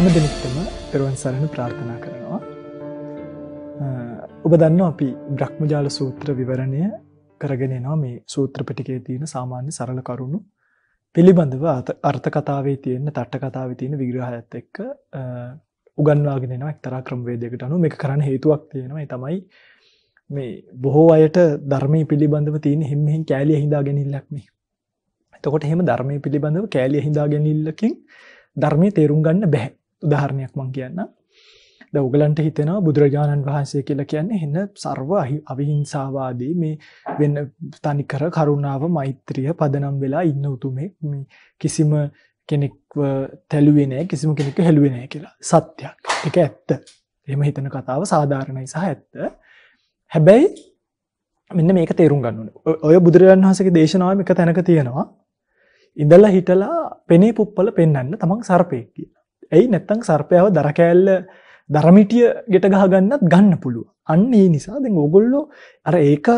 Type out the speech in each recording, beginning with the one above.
හැම දෙනෙක්ටම තෙරුවන් සරණ ප්‍රාර්ථනා කරනවා. ඔබ දන්න අපි බ්‍රහ්මජාල සූත්‍ර විවරණය කරගෙනනවා මේ සූත්‍ර පිටිකේ තියෙන සාමාන්‍ය සරල කරුණු පිළිබඳව අර්ථකතාවේ තියෙන තට්ටකතාව තියෙන විග්‍රහයත් එක්ක උගන්වාගෙනන එක්තරා ක්‍රම්වේදයකට අනු මේ කරන්න හේතුවක් තියෙනවා තමයි මේ බොහෝ අයට ධර්මය පිළිබඳව තියෙන හෙමෙහි කෑලිය හිදා ගැනිල්ලක්ම එතකොට හෙම ධර්මය පිළිබඳව කෑලිය හිදා ගැනිල්ලකින් ධර්මය තේරුම් ගන්න බැහැ උදාහරණයක් මං කියන්න දවගලන්ට හිතෙනවා බුදුරජාණන් වහන්සේ කියලා කියන්නේ එන්න සර්ව අවිහිංසාවාදී මේ වෙන තනිකර කරුණාව මෛත්‍රිය පදනම් වෙලා ඉන්න උතුමේ මේ කිසිම කෙනෙක් තැලුවේ නෑ කිසිම කෙනෙක් හැලුවේ නෑ කියලා සත්‍යයක් ඒක ඇත්ත එහෙම හිතන කතාව සාධාරණයි සහ ඇත්ත හැබැයි මෙන්න මේක තේරුම් ගන්න ඔය බුදුරජාණන් වහසගේ දේශනාව එක තැනක තියෙනවා ඉඳල්ලා හිටලා පෙනේ පුප්පල පෙන්න්න තමන් සර්පය කියලා ඇයි නැත්තං සර්පයාව දරකෑල්ල දරමිටිය ගෙට ගහගන්නත් ගන්න පුළුව. අන්න ඒ නිසා දෙ ඕගොල්ලෝ අර ඒක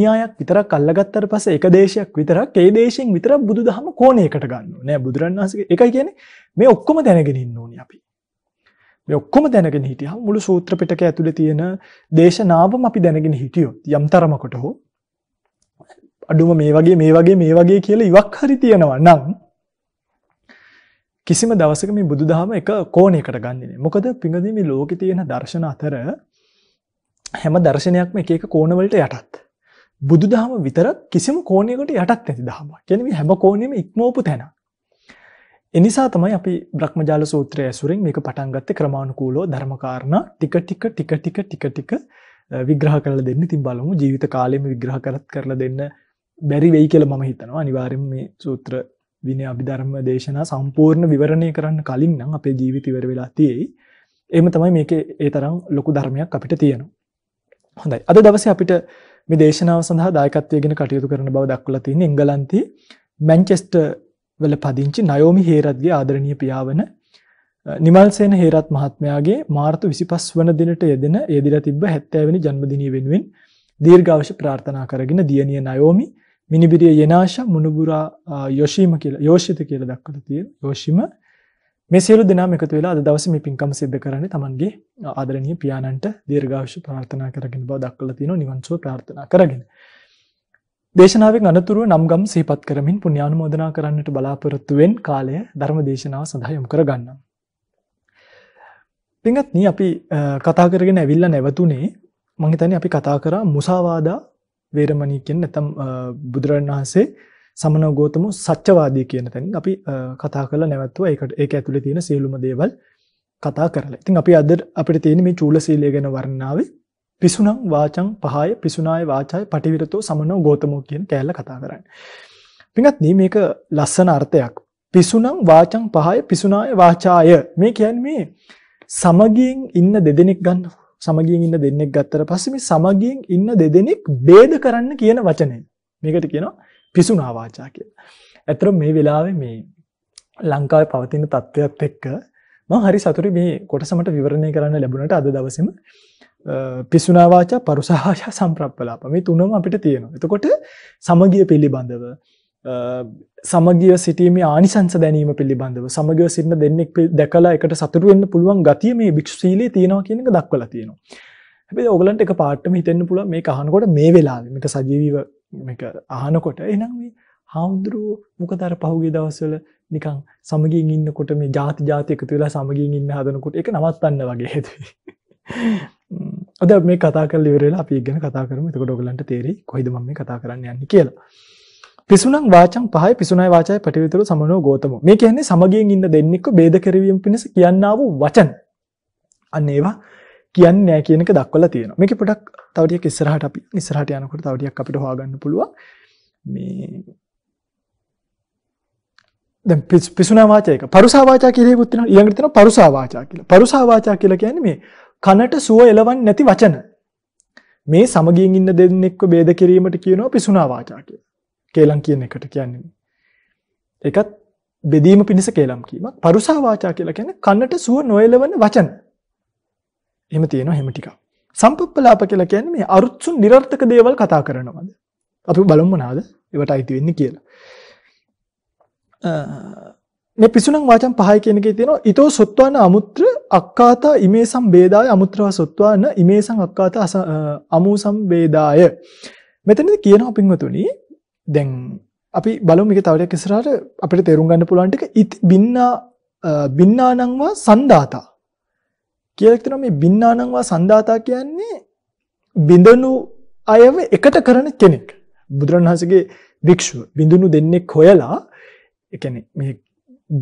න්‍යායක් විතරක් කල්ලගත්තර පස එක දේශයක් විතරක් ඒ දේශයෙන් විතර බුදු දහම කෝනයකට ගන්න නෑ බුදුරන් වහසගේ එකයි කියන මේ ඔක්කොම දැනගෙනන්න ඕනි අපි. ඔක්කොම දැනගෙන හිටිය මුළු සූත්‍රපිටක ඇතුළ තියෙන දේශනාවම අපි දැනගෙන හිටියොත් යම් තරමකොට හෝ අඩුම මේ වගේ මේ වගේ මේ වගේ කියලා ඉවක් හරි තියෙනවා නම් කිසිම දවසක මේ බුදුදහම එක කෝණයකට ගන්නේ මොකද පිඟදී මේ ලෝකේ තියෙන දර්ශන අතර හැම දර්ශනයක්ම එක එක කෝණවලට යටත් බුදුදහම විතරක් කිසිම කෝණයකට යටත් නැති දහම. කියන්නේ මේ හැම කෝණෙම ඉක්මවපු තැන. ඒ නිසා තමයි අපි බ්‍රහ්මජාල සූත්‍රය ඇසුරින් මේක පටන් ගත්තේ ක්‍රමානුකූලව ධර්මකාරණා ටික ටික ටික ටික ටික ටික විග්‍රහ කරලා දෙන්න. ඉතින් බලමු ජීවිත කාලෙම විග්‍රහ කරලා දෙන්න බැරි වෙයි කියලා මම හිතනවා. අනිවාර්යයෙන් මේ සූත්‍ර විනය අභිධර්ම දේශනා සම්පූර්ණ විවරණය කරන්න කලින් නම් අපේ ජීවිත ඉවර වෙලා තියෙයි. එහෙම තමයි මේකේ ඒ තරම් ලොකු ධර්මයක් අපිට තියෙනවා. හොඳයි. අද දවසේ අපිට මේ දේශනාව සඳහා දායකත්වයේගෙන කටයුතු කරන බව දක්වලා තියෙන එංගලන්තයේ මැන්චෙස්ටර් වල පදිංචි නයෝමි හේරත්ගේ ආදරණීය පියාවන නිමල්සේන හේරත් මහත්මයාගේ මාර්තු 25 වන දිනට යෙදෙන යෙදිලා තිබ්බ 70 වෙනි ජන්මදිනය වෙනුවෙන් දීර්ඝායුෂ ප්‍රාර්ථනා කරගෙන දියණිය නයෝමි මිනිබිරිය යනාෂා මුණුබුරා යොෂීම කියලා යෝෂිත කියලා දක්වලා තියෙන යෝෂිම මේ සියලු දෙනාම එකතු වෙලා අද දවසේ මේ පින්කම සිද්ධ කරන්නේ Tamanගේ ආදරණීය පියාණන්ට දීර්ඝායුෂ ප්‍රාර්ථනා කරගෙන බව දක්වලා තියෙනවා නිවන් සුව ප්‍රාර්ථනා කරගෙන. දේශනාවෙන් අනතුරුව නම්ගම් සිහිපත් කරමින් පුණ්‍යානුමෝදනා කරන්නට බලාපොරොත්තු වෙන් කාලය ධර්ම දේශනාව සඳහා යොමු කරගන්නම්. පින්වත්නි අපි කතා කරගෙන ඇවිල්ලා නැවතුනේ මම හිතන්නේ අපි කතා කරා මුසාවාදා වේරමණී කියන නැත්නම් බුදුරණන් වහන්සේ සමන ගෞතම සත්‍යවාදී කියන තැනින් අපි කතා කරලා නැවතුවා ඒකට ඒක ඇතුලේ තියෙන සියලුම දේවල් කතා කරලා. ඉතින් අපි අද අපිට තියෙන මේ චූල සීලය ගැන වර්ණනාවේ පිසුණං වාචං පහය පිසුණාය වාචාය පටිවිරතෝ සමනෝ ගෞතමෝ කියන කෑල්ල කතා කරන්නේ. පින්වත්නි මේක ලස්සන අර්ථයක්. පිසුණං වාචං පහය පිසුණාය වාචාය මේ කියන්නේ මේ සමගියෙන් ඉන්න දෙදෙනෙක් ගන්නවා. සමගියෙන් ඉන්න දෙන්නෙක් ගත්තර පස්සේ මේ සමගියෙන් ඉන්න දෙදෙනෙක් ભેද කරන්න කියන වචනය. මේකට කියනවා පිසුනා වාචා කියලා. ඇත්තට මේ වෙලාවේ මේ ලංකාවේ පවතින තත්ත්වයක් එක්ක මම හරි සතුටුයි මේ කොටස මට විවරණය කරන්න ලැබුණට අද දවසේම පිසුනා වාචා පරුසහාචා සම්ප්‍රප්පලාප මේ තුනම අපිට තියෙනවා. එතකොට සමගිය පිළිබඳව සමගිය සිටීමේ ආනිසංස දැනීම පිළිබඳව සමගිය සිටින දෙන්නෙක් දැකලා එකට සතුටු වෙන්න පුළුවන් ගතිය මේ භික්ෂුශීලයේ තියෙනවා කියන එක දක්වලා තියෙනවා. හැබැයි ඔයගලන්ට එක පාටම හිතෙන්න පුළුවන් මේක අහනකොට මේ වෙලාවේ මේක සජීවීව මේක අහනකොට එහෙනම් මේ හාමුදුරුවෝ මොකද අර පහුගිය දවස්වල නිකන් සමගියෙන් ඉන්නකොට මේ ಜಾති ಜಾති එකතු වෙලා සමගියෙන් ඉන්න හදනකොට ඒක නවත්තන්න වගේ හිතුවේ. අද මේ කතා කරලා ඉවර වෙලා අපි ඒක ගැන කතා කරමු. එතකොට ඔයගලන්ට තේරෙයි කොයිද මම මේ කතා කරන්න යන්නේ කියලා. පිසුනම් වාචං පහයි පිසුනයි වාචයි පටිවිතර සමනෝ ගෝතම. මේ කියන්නේ සමගියෙන් ඉන්න දෙන්නෙක්ව ભેද කරවීම පිණිස කියනා වූ වචන. අන්න ඒවා කියන්නේ නැහැ කියන එක දක්වලා තියෙනවා. මේක පොඩක් තව ටික ඉස්සරහට අපි ඉස්සරහට යනකොට තව ටිකක් අපිට හොයාගන්න පුළුවන්. මේ දැන් පිසුනා වාචා එක. පරුසා වාචා කියලා එකක් තියෙනවා. ඊළඟට තියෙනවා පරුසා වාචා කියලා. පරුසා වාචා කියලා කියන්නේ මේ කනට සුව එලවන්නේ නැති වචන. මේ සමගියෙන් ඉන්න දෙන්නෙක්ව ભેද කිරීමට කියනවා පිසුනා වාචා කියලා. කේලම් කියන එකට කියන්නේ. ඒකත් බෙදීම පිණිස කේලම් කීමක්. පරුසා වාචා කියලා කියන්නේ කන්නට සුව නොයලවන වචන. එහෙම තියෙනවා එහෙම ටිකක්. සම්පප්පලාප කියලා කියන්නේ මේ අරුත්සුන් નિરර්ථක දේවල් කතා කරනවාද? අපි බලමු මොනවාද ඒවට අයිති වෙන්නේ කියලා. මේ පිසුණං වාචම් පහයි කියන එකේ තියෙනවා ඊතෝ සොත්වාන අමුත්‍ර අක්කාතා ඉමේසම් වේදාය අමුත්‍රව සොත්වාන ඉමේසම් අක්කාතා අමූසම් වේදාය. මෙතනදී කියනවා පින්වතුනි දැන් අපි බලමු මේක තව ටිකක් ඉස්සරහට අපිට තේරුම් ගන්න පුළුවන් ටික ඉත් බින්නා බින්නානංවා සන්දාතා කියලා කියනවා මේ බින්නානංවා සන්දාතා කියන්නේ බිඳුණු අයව එකට කරන කෙනෙක්. බුදුරණවහන්සේගේ වික්ෂුව බිඳුණු දෙන්නෙක් හොයලා ඒ කියන්නේ මේ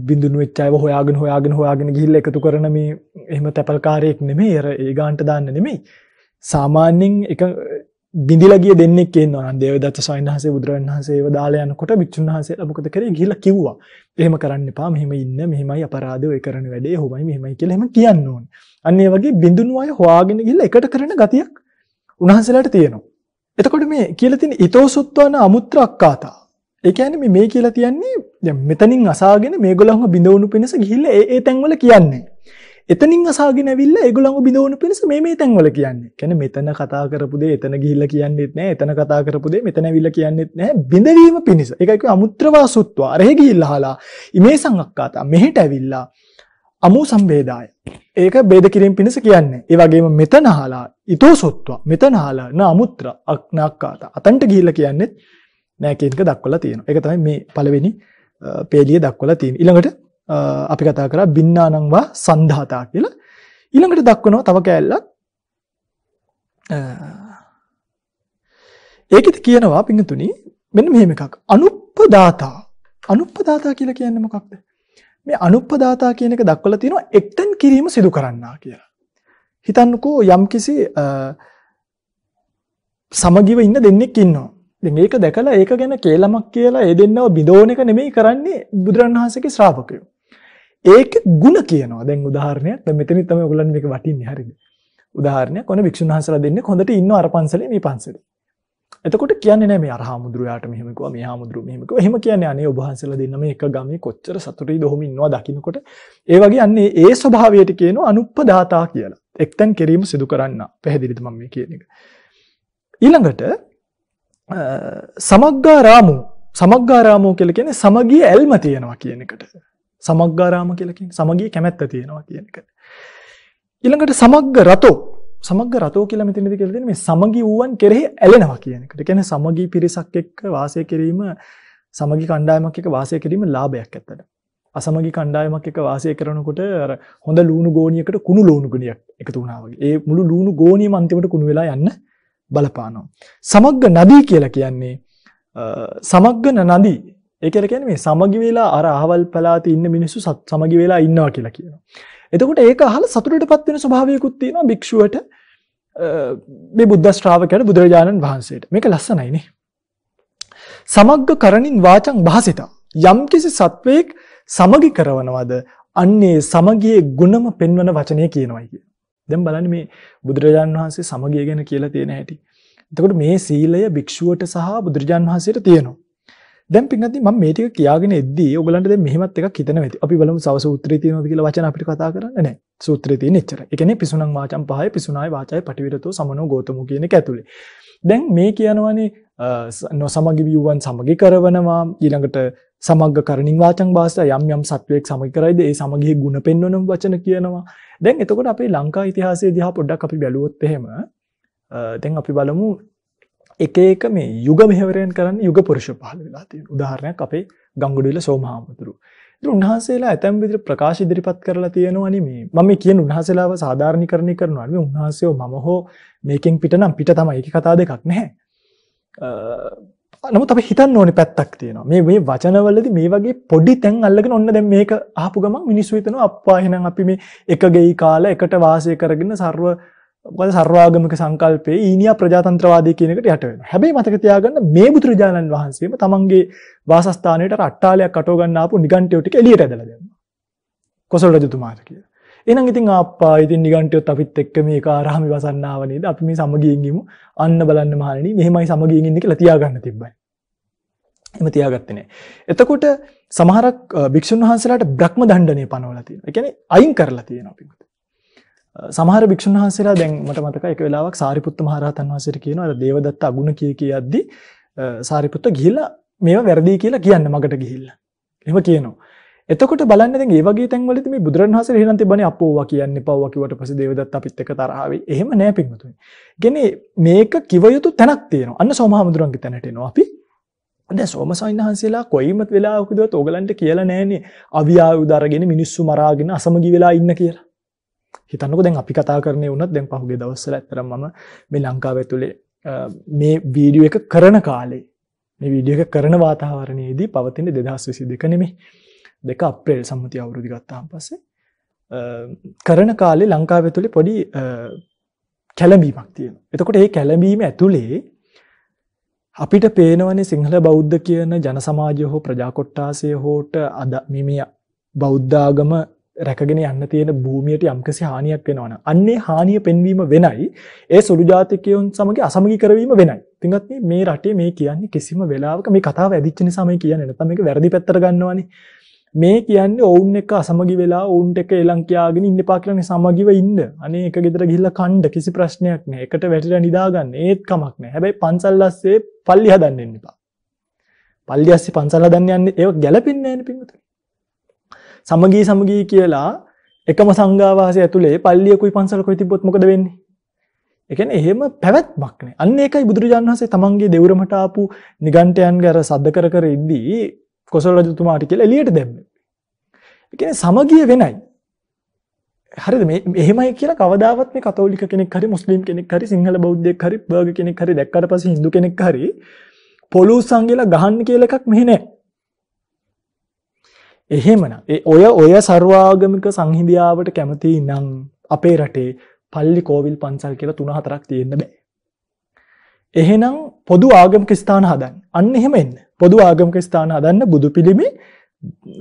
බිඳුණු වෙච්ච අයව හොයාගෙන හොයාගෙන හොයාගෙන ගිහිල්ලා එකතු කරන මේ එහෙම තැපල්කාරයෙක් නෙමෙයි අර ඒ ගාන්ට දාන්න නෙමෙයි. සාමාන්‍යයෙන් එක බිඳිලා ගිය දෙන්නෙක් ඉන්නවා නම් දේවදත්ත ස්වාමීන් වහන්සේ බුදුරජාණන් වහන්සේව දාලා යනකොට භික්ෂුන් වහන්සේලා මොකද කරේ ගිහිල්ලා කිව්වා. එහෙම කරන්න එපා. මෙහෙම ඉන්න. මෙහෙමයි අපරාධය ඔය කරන වැඩේ. හොමයි මෙහෙමයි කියලා එහෙම කියන්න ඕනේ. අන්න ඒ වගේ බිඳුණු අය හොයාගෙන ගිහිල්ලා එකට කරන ගතියක් උන්වහන්සේලාට තියෙනවා. එතකොට මේ කියලා තියෙන ඊතෝසුත්වාන අමුත්‍ර අක්කාතා. ඒ කියන්නේ මේ මේ කියලා තියන්නේ දැන් මෙතනින් අසාගෙන මේගොල්ලන්ව බිඳවුණු පිණිස ගිහිල්ලා ඒ ඒ තැන්වල කියන්නේ. එතනින් අසාගෙන ඇවිල්ලා ඒගොල්ලන්ව බිඳවන පිණිස මේ මේ තැන්වල කියන්නේ. කියන්නේ මෙතන කතා කරපු දේ එතන ගිහිල්ලා කියන්නෙත් නැහැ. එතන කතා කරපු දේ මෙතන ඇවිල්ලා කියන්නෙත් නැහැ. බිඳවීම පිණිස. ඒකයි කිව්වේ අමුත්‍රවා සුත්වා. අරහෙ ගිහිල්ලා හාලා. ඉමේසං අක්කාතා මෙහෙට ඇවිල්ලා අමු සම්බේදාය. ඒක බේද කිරීම පිණිස කියන්නේ. ඒ වගේම මෙතනහලා ඊතෝ සොත්ව මෙතනහලා න අමුත්‍ර අක්නාක්කාත. අතන්ට ගිහිල්ලා කියන්නේ නෑ කියනක දක්වලා තියෙනවා. ඒක තමයි මේ පළවෙනි පේලිය දක්වලා තියෙන්නේ. ඊළඟට අපි කතා කරා බින්නානං වා සන්ධාතා කියලා. ඊළඟට දක්වනවා තව කෑල්ලක්. ඒකෙත් කියනවා පින්තුනි මෙන්න මෙහෙම එකක්. අනුප්පදාතා. අනුප්පදාතා කියලා කියන්නේ මොකක්ද? මේ අනුප්පදාතා කියන එක දක්වලා තියෙනවා එක්තෙන් කිරීම සිදු කරන්නා කියලා. හිතන්නකෝ යම්කිසි සමගිව ඉන්න දෙන්නෙක් ඉන්නවා. ඉතින් ඒක දැකලා ඒක ගැන කේලමක් කියලා ඒ දෙන්නව බිඳෝන එක නෙමෙයි කරන්නේ බුදුරණවහන්සේගේ ශ්‍රාවකයෝ. ඒක ಗುಣ කියනවා. දැන් උදාහරණයක්. දැන් මෙතනින් තමයි ඔයගොල්ලන් මේක වටින්නේ හරියද? උදාහරණයක්. ඔන්න වික්ෂුන් වහන්සලා දෙන්නේ හොඳට ඉන්න අර පන්සලේ මේ පන්සලේ. එතකොට කියන්නේ නෑ මේ අරහාමුදුරු යාට මෙහෙම කිව්වා මේ හාමුදුරු මෙහෙම කිව්වා. එහෙම කියන්නේ අනේ ඔබ වහන්සලා දෙන්න මේ එක ගමේ කොච්චර සතුටුයිද ඔහොම ඉන්නවා දකින්නකොට. ඒ වගේ අන්නේ ඒ ස්වභාවයට කියනවා අනුප්පදාතා කියලා. එක්තෙන් කිරීම සිදු කරන්න. පැහැදිලිද මම මේ කියන එක? ඊළඟට සමග්ගාරාමෝ සමග්ගාරාමෝ කියලා කියන්නේ සමගිය ඇල්ම තියෙනවා කියන එකට. සමග්ගාරාම කියලා කියන්නේ සමගිය කැමැත්ත තියෙනවා කියන එක. ඊළඟට සමග්ග රතෝ සමග්ග රතෝ කියලා මෙතනදී කියලා තියෙන්නේ මේ සමගි වූවන් කෙරෙහි ඇලෙනවා කියන එකට. කියන්නේ සමගි පිරිසක් එක්ක වාසය කිරීම සමගි කණ්ඩායමක් එක්ක වාසය කිරීම ලාභයක් ඇත්තට. අසමගි කණ්ඩායමක් එක්ක වාසය කරනකොට අර හොඳ ලුණු ගෝණියකට කුණු ලුණු ගුණියක් එකතු වුණා වගේ. ඒ මුළු ලුණු ගෝණියම අන්තිමට කුණු වෙලා යන්න බලපානවා. සමග්ග නදී කියලා කියන්නේ සමග්ග නදී ඒකර කියන්නේ මේ සමගි වෙලා අර අහවල් පළාතේ ඉන්න මිනිස්සු සමගි වෙලා ඉන්නවා කියලා කියනවා. එතකොට ඒක අහලා සතුටටපත් වෙන ස්වභාවයකුත් තියෙනවා භික්ෂුවට මේ බුද්ධ ශ්‍රාවකයාට බුදුරජාණන් වහන්සේට. මේක ලස්සනයි නේ. සමග්ග කරණින් වාචං භාසිතා යම්කිසි සත්වයෙක් සමගි කරවනවද අන්නේ සමගියේ ගුණම පෙන්වන වචනය කියනවායි කියන. දැන් බලන්න මේ බුදුරජාණන් වහන්සේ සමගිය ගැන කියලා තියෙන හැටි. එතකොට මේ සීලය භික්ෂුවට සහ බුදුරජාණන් වහන්සේට තියෙනවා. දැන් පින්නත්දී මම මේ ටික කියාගෙන එද්දී ඔයගලන්ට දැන් මෙහෙමත් එකක් හිතන වෙති. අපි බලමු සව සූත්‍රයේ තියෙනවද කියලා වචන අපිට කතා කරන්න නැහැ. සූත්‍රයේ තියෙන එච්චර. ඒ කියන්නේ පිසුණං වාචම් පහය පිසුණායි වාචායි පටිවිරතෝ සමනෝ ගෝතමෝ කියන එක ඇතුලේ. දැන් මේ කියනවනේ නොසමගි වූවන් සමගි කරවනවා ඊළඟට සමග්ග කරණින් වාචං භාෂා යම් යම් සත්වයක් සමගි කරයිද ඒ සමගියේ ಗುಣ පෙන්වන වචන කියනවා දැන් එතකොට අපේ ලංකා ඉතිහාසයේ දිහා පොඩ්ඩක් අපි බැලුවොත් එහෙම දැන් අපි බලමු එක එක මේ යුග මෙහෙවරයන් කරන්න යුග පුරුෂ පහළ වෙලා තියෙනවා. උදාහරණයක් අපේ ගංගොඩවිල සෝමහාමුදුරු. ඉතින් උන්වහන්සේලා ඇතම් විදිහට ප්‍රකාශ ඉදිරිපත් කරලා තියෙනවනේ මේ. මම මේ කියන උන්වහන්සේලාව සාධාරණීකරණය කරනවා නෙවෙයි උන්වහන්සේව මම හෝ මේකෙන් පිට නම් පිට තමයි. ඒකේ කතා දෙකක් නැහැ. නමුත් අපි හිතන්න ඕනේ පැත්තක් තියෙනවා. මේ මේ වචනවලදී මේ වගේ පොඩි තැන් අල්ලගෙන ඔන්න දැන් මේක අහපු ගමන් මිනිස්සු හිතනවා අප්පා එහෙනම් අපි මේ එක ගෙයි කාලා එකට වාසය කරගෙන ਸਰව මොකද සර්වාගමික සංකල්පයේ ඊනියා ප්‍රජාතන්ත්‍රවාදී කියන එකට යට වෙනවා. හැබැයි මතක තියාගන්න මේ බුදුරජාණන් වහන්සේම තමන්ගේ වාසස්ථානයේට රට්ටාලයක් අටව ගන්න ආපු නිගණ්ඨයෝ ටික එළියට ඇදලා දැම්මා. කොසල් රජතුමාට කියලා. එහෙනම් ඉතින් ආප්පා ඉතින් නිගණ්ඨයොත් අපිත් එක්ක මේක ආරාමේ වසන්න ආව නේද? අපි මේ සමගියෙන් ඉමු. අන්න බලන්න මහණෙනි මෙහෙමයි සමගියෙන් ඉන්නේ කියලා තියාගන්න තිබ්බයි. එහෙම තියාගත්තේ නැහැ. එතකොට සමහරක් භික්ෂුන් වහන්සේලාට බ්‍රහ්ම දණ්ඩණය පනවලා තියෙනවා. ඒ කියන්නේ අයින් කරලා තියෙනවා පිටුත්. සමහර භික්ෂුන් වහන්සේලා දැන් මට මතකයි එක වෙලාවක් සාරිපුත්ත මහරහතන් වහන්සේට කියනවා අර දේවදත්ත අගුණ කිය කියද්දි සාරිපුත්ත ගිහිල්ලා මේවා වැරදි කියලා කියන්න මගට ගිහිල්ලා. එහෙම කියනවා. එතකොට බලන්න දැන් ඒ වගේ තැන්වලදී මේ බුදුරණවහන්සේ එහෙනම් තිබුණේ අපෝවා කියන්න එපා කිව්වට පස්සේ දේවදත්ත අපිත් එක්ක තරහ ආවේ. එහෙම නෑ පින්වතුනි. කියන්නේ මේක කිව යුතු තැනක් තියෙනවා. අන්න සෝමහාමුදුරන්ගේ තැනට එනවා අපි. දැන් සෝමසයින්හන්සේලා කොයිමත් වෙලාවකදවත් ඕගලන්ට කියලා නෑනේ. අවියායුද අරගෙන මිනිස්සු මරාගෙන අසමගි වෙලා ඉන්න කියලා. හිතන්නක දැන් අපි කතා කරන වුණත් දැන් පහුගේ දවස්සල ඇතර ම මේ ලංකාව ඇතුළේ මේ වීඩිය එක කරන කාලේ මේ විඩිය එක කරන වාතාහරණයේදී පවතින දෙදහස් විසි දෙක නෙමේ දෙක අප්‍රේල් සම්මති අවුරුදි ගත්තාම් පස්සේ කරන කාලේ ලංකාව ඇතුළේ පොඩි කැලඹීමක් තියෙන එතකොට ඒ කැලඹීම ඇතුළේ අපිට පේනවනේ සිංහල බෞද්ධ කියන ජනසමාජය හෝ ප්‍රජාකොට්ටාසය හෝට අද මෙම බෞද්ධාගම රැකගෙන යන්න තියෙන භූමියට යම්කිසි හානියක් වෙනවනම් අන්නේ හානිය පෙන්වීම වෙනයි ඒ සුළු ජාතිකයන් සමග අසමගි කරවීම වෙනයි. තින්ගත් මේ රටේ මේ කියන්නේ කිසිම වෙලාවක මේ කතාව ඇදිච්ච නිසා මේ කියන්නේ නැත්නම් මේක වැරදි පැත්තට ගන්නවනේ. මේ කියන්නේ ඔවුන් එක අසමගි වෙලා ඔවුන්ට එක එලං කියාගෙන ඉන්න එපා කියලානේ සමගිව ඉන්න. අනේ එක ගෙදර ගිහිල්ලා කණ්ඩ කිසි ප්‍රශ්නයක් නැහැ. එකට වැටිලා නිදාගන්න ඒත් කමක් නැහැ. හැබැයි පන්සල් ලස්සේ පල්ලි හදන්න එන්න එපා. පල්ලි ඇස්සේ පන්සල් හදන්න යන්නේ ඒක ගැළපෙන්නේ නැහැ නේ පින්වතුනි. සමගී සමගී කියලා එකම සංඝාවාසය ඇතුලේ පල්ලියකුයි පන්සලකුයි තිබ්බොත් මොකද වෙන්නේ? ඒ කියන්නේ එහෙම පැවැත්මක් නෑ. අන්න ඒකයි බුදුරජාණන් වහන්සේ තමන්ගේ දෙවුරමට ආපු නිගණ්ඨයන්ගේ අර සද්ද කර කර ඉද්දී කොසල් රජතුමාට කියලා එළියට දැම්මේ. ඒ කියන්නේ සමගිය වෙනයි. හරිද මේ එහෙමයි කියලා කවදාවත් මේ කතෝලික කෙනෙක් හරි මුස්ලිම් කෙනෙක් හරි සිංහල බෞද්ධයෙක් හරි බර්ගර් කෙනෙක් හරි දැක්කට පස්සේ Hindu කෙනෙක් හරි පොලූසන් කියලා ගහන්න කියලා එකක් මෙහෙ නැහැ. එහෙමනම් ඔය ඔය සර්වාගමික සංහිදියාවට කැමති නම් අපේ රටේ පල්ලි කෝවිල් පන්සල් කියලා තුන හතරක් තියෙන්න බෑ. එහෙනම් පොදු ආගමික ස්ථාන හදන්න. අන්න එහෙම එන්න. පොදු ආගමික ස්ථාන හදන්න බුදු පිළිමේ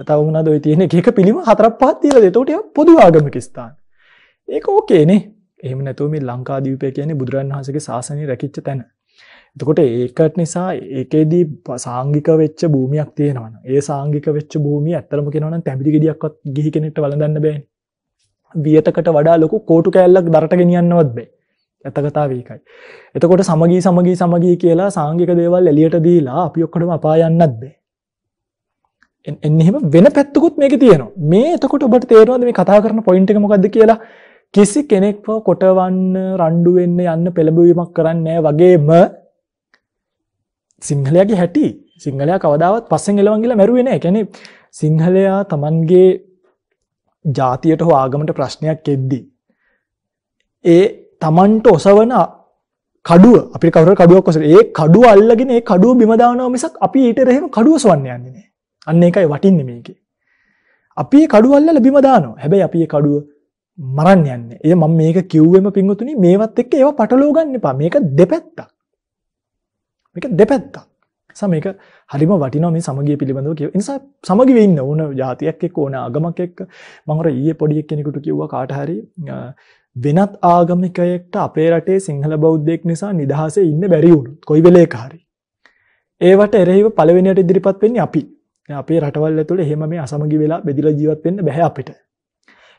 තව මොනවද ඔය තියෙන එක එක පිළිම හතරක් පහක් තියලා එතකොට ඒක පොදු ආගමික ස්ථාන. ඒක ඕකේ නේ. එහෙම නැතුව මේ ලංකාදීපය කියන්නේ බුදුරන් වහන්සේගේ ශාසනය රැකිච්ච තැන. එතකොට ඒකට නිසා ඒකෙදී සාංගික වෙච්ච භූමියක් තියෙනවන ඒ සාංගික වෙච්ච භූමිය ඇත්තරම කෙනවන තැබිි ගෙඩියක්වත් ගිහි කෙනෙට වලඳන්න බෑ වියතකට වඩා ලොකු කෝටු කෑල්ලක් දරට ගෙනියන්නවත් බෑ ඇතකතා වේකයි. එතකොට සමගී සමගී සමගී කියලා සාංගික දේවල් එලියට දීලා අපි ඔක්කොටම අපායන්නත් බෑ. එන්නේම වෙන පැත්තකුත් මේක තියෙනවා. මේ එතකොට ඔබට තේරෙනවද මේ කතා කරන පොයින්ට් එක මොකද්ද කියලා? කිසි කෙනෙක්ව කොටවන්න, රණ්ඩු වෙන්න යන්න පෙළඹවීමක් කරන්නේ වගේම සිංහලයාගේ හැටි සිංහලයා කවදාවත් පස්සෙන් එලවන් කියලා මැරුවේ නෑ කැනෙ සිංහලයා තමන්ගේ ජාතියට හෝ ආගමට ප්‍රශ්නයක් එද්දී. ඒ තමන්ට ඔසවන කඩුව අපි කවර කඩුවක් ඔස ඒ කඩු අල්ලගෙන ඒ කඩුව බිමදානාව මිසක් අපි ඊට රහෙම කඩුව සොවන්න යන්නේ නෑ. අන්න ඒකයි වටින්නේ මේකේ. අපි කඩු අල්ලලා බිම දානවා. හැබැයි අපි ඒ කඩුව මරන්න යන්නේ. ඒ මම මේක කිව්වෙම පින්වතුනි මේවත් එක්ක ඒව පටලවා ගන්න එපා. මේක දෙපැත්තක්. මේක දෙපැත්තක්. නිසා මේක හරිම වටිනවා මේ සමගිය පිළිබඳව කියව. ඒ නිසා සමගියේ ඉන්න ඕන જાතියක් එක්ක ඕන ආගමක් එක්ක මම හර ඊයේ පොඩි කෙනෙකුට කිව්වා කාට හරි වෙනත් ආගමිකයෙක්ට අපේ රටේ සිංහල බෞද්ධයෙක් නිසා නිදහසේ ඉන්න බැරි වුණොත් කොයි වෙලේක හරි. ඒවට එරෙහිව පළවෙනියට ඉදිරිපත් වෙන්නේ අපි. අපේ රටවල් ඇතුළේ එහෙම මේ අසමගි වෙලා බෙදිලා ජීවත් වෙන්න බෑ අපිට.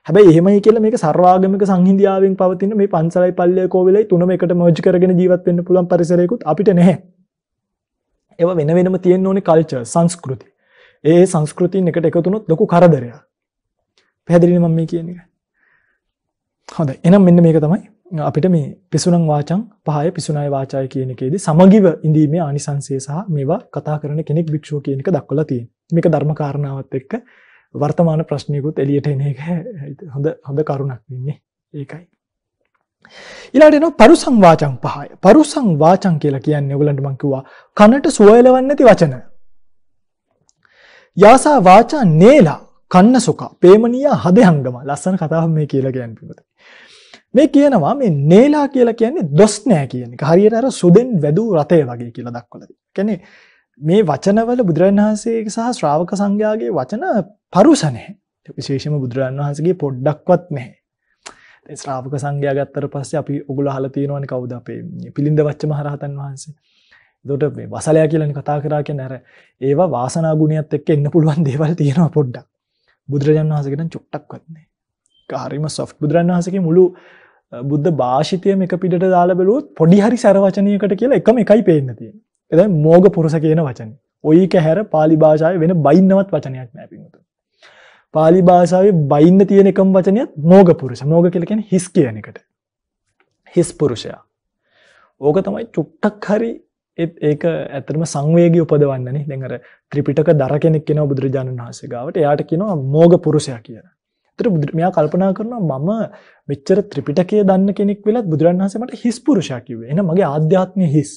හැබැයි එහෙමයි කියලා මේක සර්වාගමික සංහිඳියාවෙන් පවතින මේ පන්සලයි පල්ලේ කෝවිලයි තුනම එකට මර්ජ් කරගෙන ජීවත් වෙන්න පුළුවන් පරිසරයකුත් අපිට නැහැ. ඒව වෙන වෙනම තියෙන්න ඕනේ කල්චර් සංස්කෘති. ඒ සංස්කෘතින් එකට එකතු වුණොත් ලොකු කරදරයක්. පැහැදිලිද මම මේ කියන්නේ? හොඳයි. එහෙනම් මෙන්න මේක තමයි අපිට මේ පිසුණං වාචං පහය පිසුණාය වාචාය කියන එකේදී සමගිව ඉඳීමේ ආනිසංසය සහ මේවා කතා කරන කෙනෙක් භික්ෂුව කියන එක දක්වලා තියෙනවා. මේක ධර්ම කාරණාවත් එක්ක වර්තමාන ප්‍රශ්නියකුත් එළියට එන එක හොඳ හොඳ කරුණක් වෙන්නේ. ඒකයි. ඊළඟට එනවා පරුසං වාචං පහය. පරුසං වාචං කියලා කියන්නේ ඔයගලන්ට මම කිව්වා කනට සුවයලවන්නේ නැති වචන. යාසා වාචා නේලා කන්න සුකා ප්‍රේමණීය හදයංගම ලස්සන කතාවක් මේ කියලා කියන්නේ පිටත. මේ කියනවා මේ නේලා කියලා කියන්නේ දොස් නෑ කියන එක. හරියට අර සුදෙන් වැදූ රතේ වගේ කියලා දක්වලා තියෙනවා. මේ වචනවල බුදුරජාණන් වහන්සේගේ සහ ශ්‍රාවක සංඝයාගේ වචන පරුස නැහැ. විශේෂයෙන්ම බුදුරජාණන් වහන්සේගේ පොඩ්ඩක්වත් නැහැ. ශ්‍රාවක සංඝයා ගත්තට පස්සේ අපි ඔගොල්ලෝ අහලා තියෙනවනේ කවුද අපේ පිලින්ද වච්ච මහරහතන් වහන්සේ. එතකොට මේ වසලයා කියලානේ කතා කරා කියන්නේ අර ඒවා වාසනා ගුණයත් එක්ක එන්න පුළුවන් දේවල් තියෙනවා පොඩ්ඩක්. බුදුරජාණන් වහන්සේගෙන් චොට්ටක්වත් නෑ. හරිම සොෆ්ට් බුදුරජාණන් වහන්සේගේ මුළු බුද්ධ භාෂිතයම එක පිටට දාලා බැලුවොත් පොඩි හරි සැර වචනයකට කියලා එකම එකයි පේන්න තියෙන්නේ. එතන මෝග පුරුෂ කියන වචනේ. ඔයික හැර pāli භාෂාවේ වෙන බයින්නවත් වචනයක් නෑ පිටුත. පාලි භාෂාවේ බයින්න තියෙන එකම වචනයත් මෝග පුරුෂ මෝග කියලා කියන්නේ හිස් කියන එකට. හිස් පුරුෂයා. ඕක තමයි චුට්ටක් හරි ඒක ඇත්තටම සංවේගී උපදවන්නනේ. දැන් අර ත්‍රිපිටක දර කෙනෙක් කියනවා බුදුරජාණන් වහන්සේ ගාවට. එයාට කියනවා මෝග පුරුෂයා කියලා. එතකොට මෙයා කල්පනා කරනවා මම මෙච්චර ත්‍රිපිටකය දන්න කෙනෙක් වෙලත් බුදුරන් වහන්සේ මට හිස් පුරුෂයා කිව්වේ. එහෙනම් මගේ ආධ්‍යාත්මීය හිස්.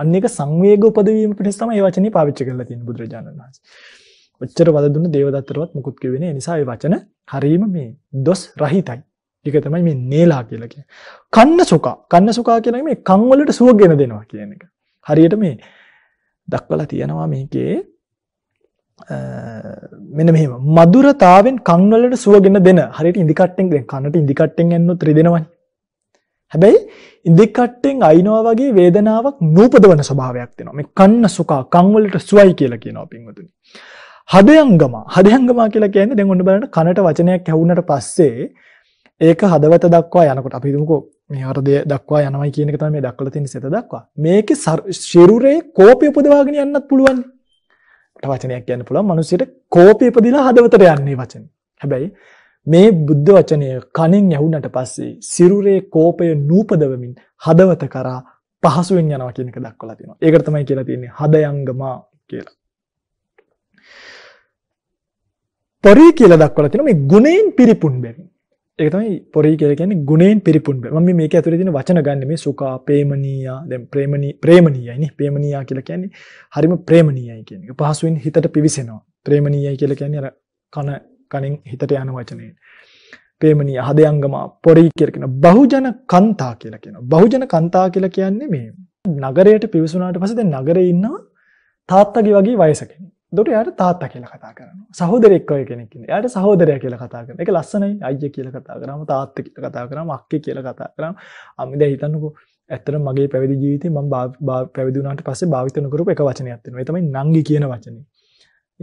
අන්න ඒක සංවේග උපදවීම පිණිස තමයි මේ වචනේ පාවිච්චි කරලා තියෙන්නේ බුදුරජාණන් වහන්සේ. ඔච්චර වද දුන්න දේවදත්තරවත් මුකුත් කිවෙන නිසා ඒ වචන හරීම මේ දොස් රහිතයි. ඒක තමයි මේ නේලා කියලා කියන්නේ. කන්න සුකා. කන්න සුකා කියන්නේ මේ කන් වලට සුවගෙන දෙනවා කියන එක. හරියට මේ දක්වලා තියනවා මේකේ මෙන්න මෙහෙම මధుරතාවෙන් කන් වලට සුවගෙන දෙන හරියට ඉදි කට්ටෙන් දැන් කනට ඉදි කට්ටෙන් යන්නොත් රිදෙනවනේ. හැබැයි ඉදි කට්ටෙන් අයිනවා වගේ වේදනාවක් නූපදවන ස්වභාවයක් තියෙනවා. මේ කන්න සුකා කන් වලට සුවයි කියලා කියනවා පින්වතුනි. හදයංගම හදයංගම කියලා කියන්නේ දැන් ඔන්න බලන්න කනට වචනයක් ඇහුනට පස්සේ ඒක හදවත දක්වා යනකොට අපි හිතමුකෝ මේ හෘදය දක්වා යනවයි කියන එක තමයි මේ දක්වලා තියෙන සිත දක්වා. මේකේ ශරීරයේ කෝපය උපදවාගෙන යන්නත් පුළුවන්. මට වචනයක් කියන්න පුළුවන්. මිනිස්සුන්ට කෝපය උපදිනා හදවතට යන්නේ වචනේ. හැබැයි මේ බුද්ධ වචනය කණින් ඇහුනට පස්සේ සිරුරේ කෝපය නූපදවමින් හදවත කරා පහසුවෙන් යනවා කියන එක දක්වලා තියෙනවා. ඒකට තමයි කියලා තියෙන්නේ හදයංගම කියලා. පොරි කියලා දක්වලා තියෙනවා මේ ගුණයෙන් පිරිපුන් බැවින්. ඒක තමයි පොරි කියලා කියන්නේ ගුණයෙන් පිරිපුන් බැවින්. මම මේක ඇතුලේ තියෙන වචන ගන්න මේ සුඛා, ප්‍රේමණීයා, දැන් ප්‍රේමණී ප්‍රේමණීයයි නේ. ප්‍රේමණීයා කියලා කියන්නේ හරිම ප්‍රේමණීයයි කියන එක. පහසුවෙන් හිතට පිවිසෙනවා. ප්‍රේමණීයයි කියලා කියන්නේ අර කන කණෙන් හිතට යන වචනේ. ප්‍රේමණීය හදයංගම පොරි කියලා කියන බහුජන කන්තා කියලා කියනවා. බහුජන කන්තා කියලා කියන්නේ මේ නගරයට පිවිසුණාට පස්සේ දැන් නගරේ ඉන්න තාත්තගේ වගේ වයස කෙනෙක්. දොට යට තාත්තා කියල කතා කරන සහෝදරෙක්වය කෙනෙකින් යට සහෝදරය කියල කතා කරන එක ලස්සනයි අයිය කියල කතා කරම තාත්ත කියල කතා කරම අක්ක කියල කතා කරම් අමිද හිතන්නකු ඇත්තර මගේ පැවිදි ජීවිත ම පැවිදුනට පස භාවිතන කරු එක වචන ඇත්තන තම නංගි කියන වචන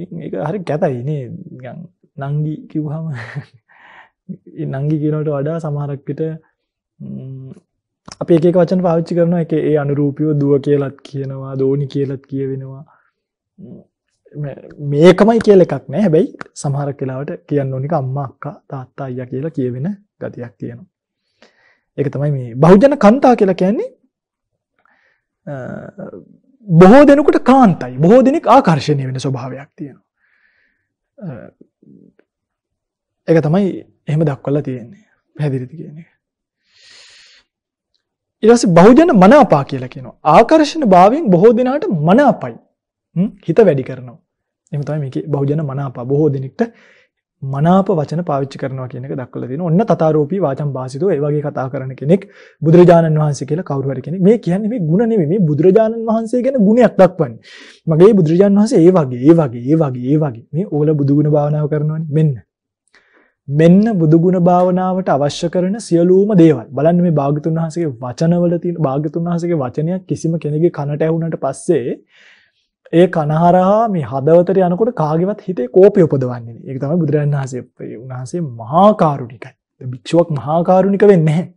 ඒ හරි ගැතයිනේ නංගි කිව්හම නංගි කියනට වඩා සමහරක්කට අප ඒක වචන පාවිච්චි කරන එක ඒ අනුරූපියෝ දුව කියලත් කියනවා දෝනි කියලත් කියවෙනවා මේකමයි කියලා එකක් නෑ. හැබැයි සමහර කාලවට කියන්න ඕනික අම්මා අක්කා තාත්තා අයියා කියලා කියවෙන ගතියක් තියෙනවා. ඒක තමයි මේ බහුජන කාන්තා කියලා කියන්නේ බොහෝ දෙනෙකුට කාන්තයි. බොහෝ දෙනෙක් ආකර්ෂණය වෙන ස්වභාවයක් තියෙනවා. ඒක තමයි එහෙම දක්වලා තියෙන්නේ. පැහැදිලිද කියන්නේ? ඊට පස්සේ බහුජන මනාපා කියලා කියනවා. ආකර්ෂණ භාවයෙන් බොහෝ දෙනාට මනාපයි. හිත වැඩි කරනවා. එහෙම තමයි මේකේ බහුජන මනාප බොහෝ දෙනෙක්ට මනාප වචන පාවිච්චි කරනවා කියන එක දක්වලා තියෙනවා. ඔන්න තථාරූපී වාචම් භාසිතෝ ඒ වගේ කතා කරන කෙනෙක් බුදුරජාණන් වහන්සේ කියලා කවුරු හරි කෙනෙක්. මේ කියන්නේ මේ ಗುಣ නෙමෙයි මේ බුදුරජාණන් වහන්සේ ගැන ගුණයක් දක්වන්නේ. මගේ බුදුරජාණන් වහන්සේ ඒ වගේ ඒ වගේ ඒ වගේ ඒ වගේ මේ ඕල බුදුගුණ භාවනාව කරනවනේ. මෙන්න. මෙන්න බුදුගුණ භාවනාවට අවශ්‍ය කරන සියලූම දේවල් බලන්න මේ භාගතුන් වහන්සේගේ වචනවල තියෙන භාගතුන් වහන්සේගේ වචනයක් කිසිම කෙනෙකුගේ කනට ඇහුනට පස්සේ ඒ කනහරහා මේ හදවතට යනකොට කාගේවත් හිතේ කෝපය උපදවන්නේ නෑ. ඒක තමයි බුදුරජාණන් වහන්සේ උන්වහන්සේ මහා කරුණිකයි. භික්ෂුවක් මහා කරුණික වෙන්නේ නැහැ.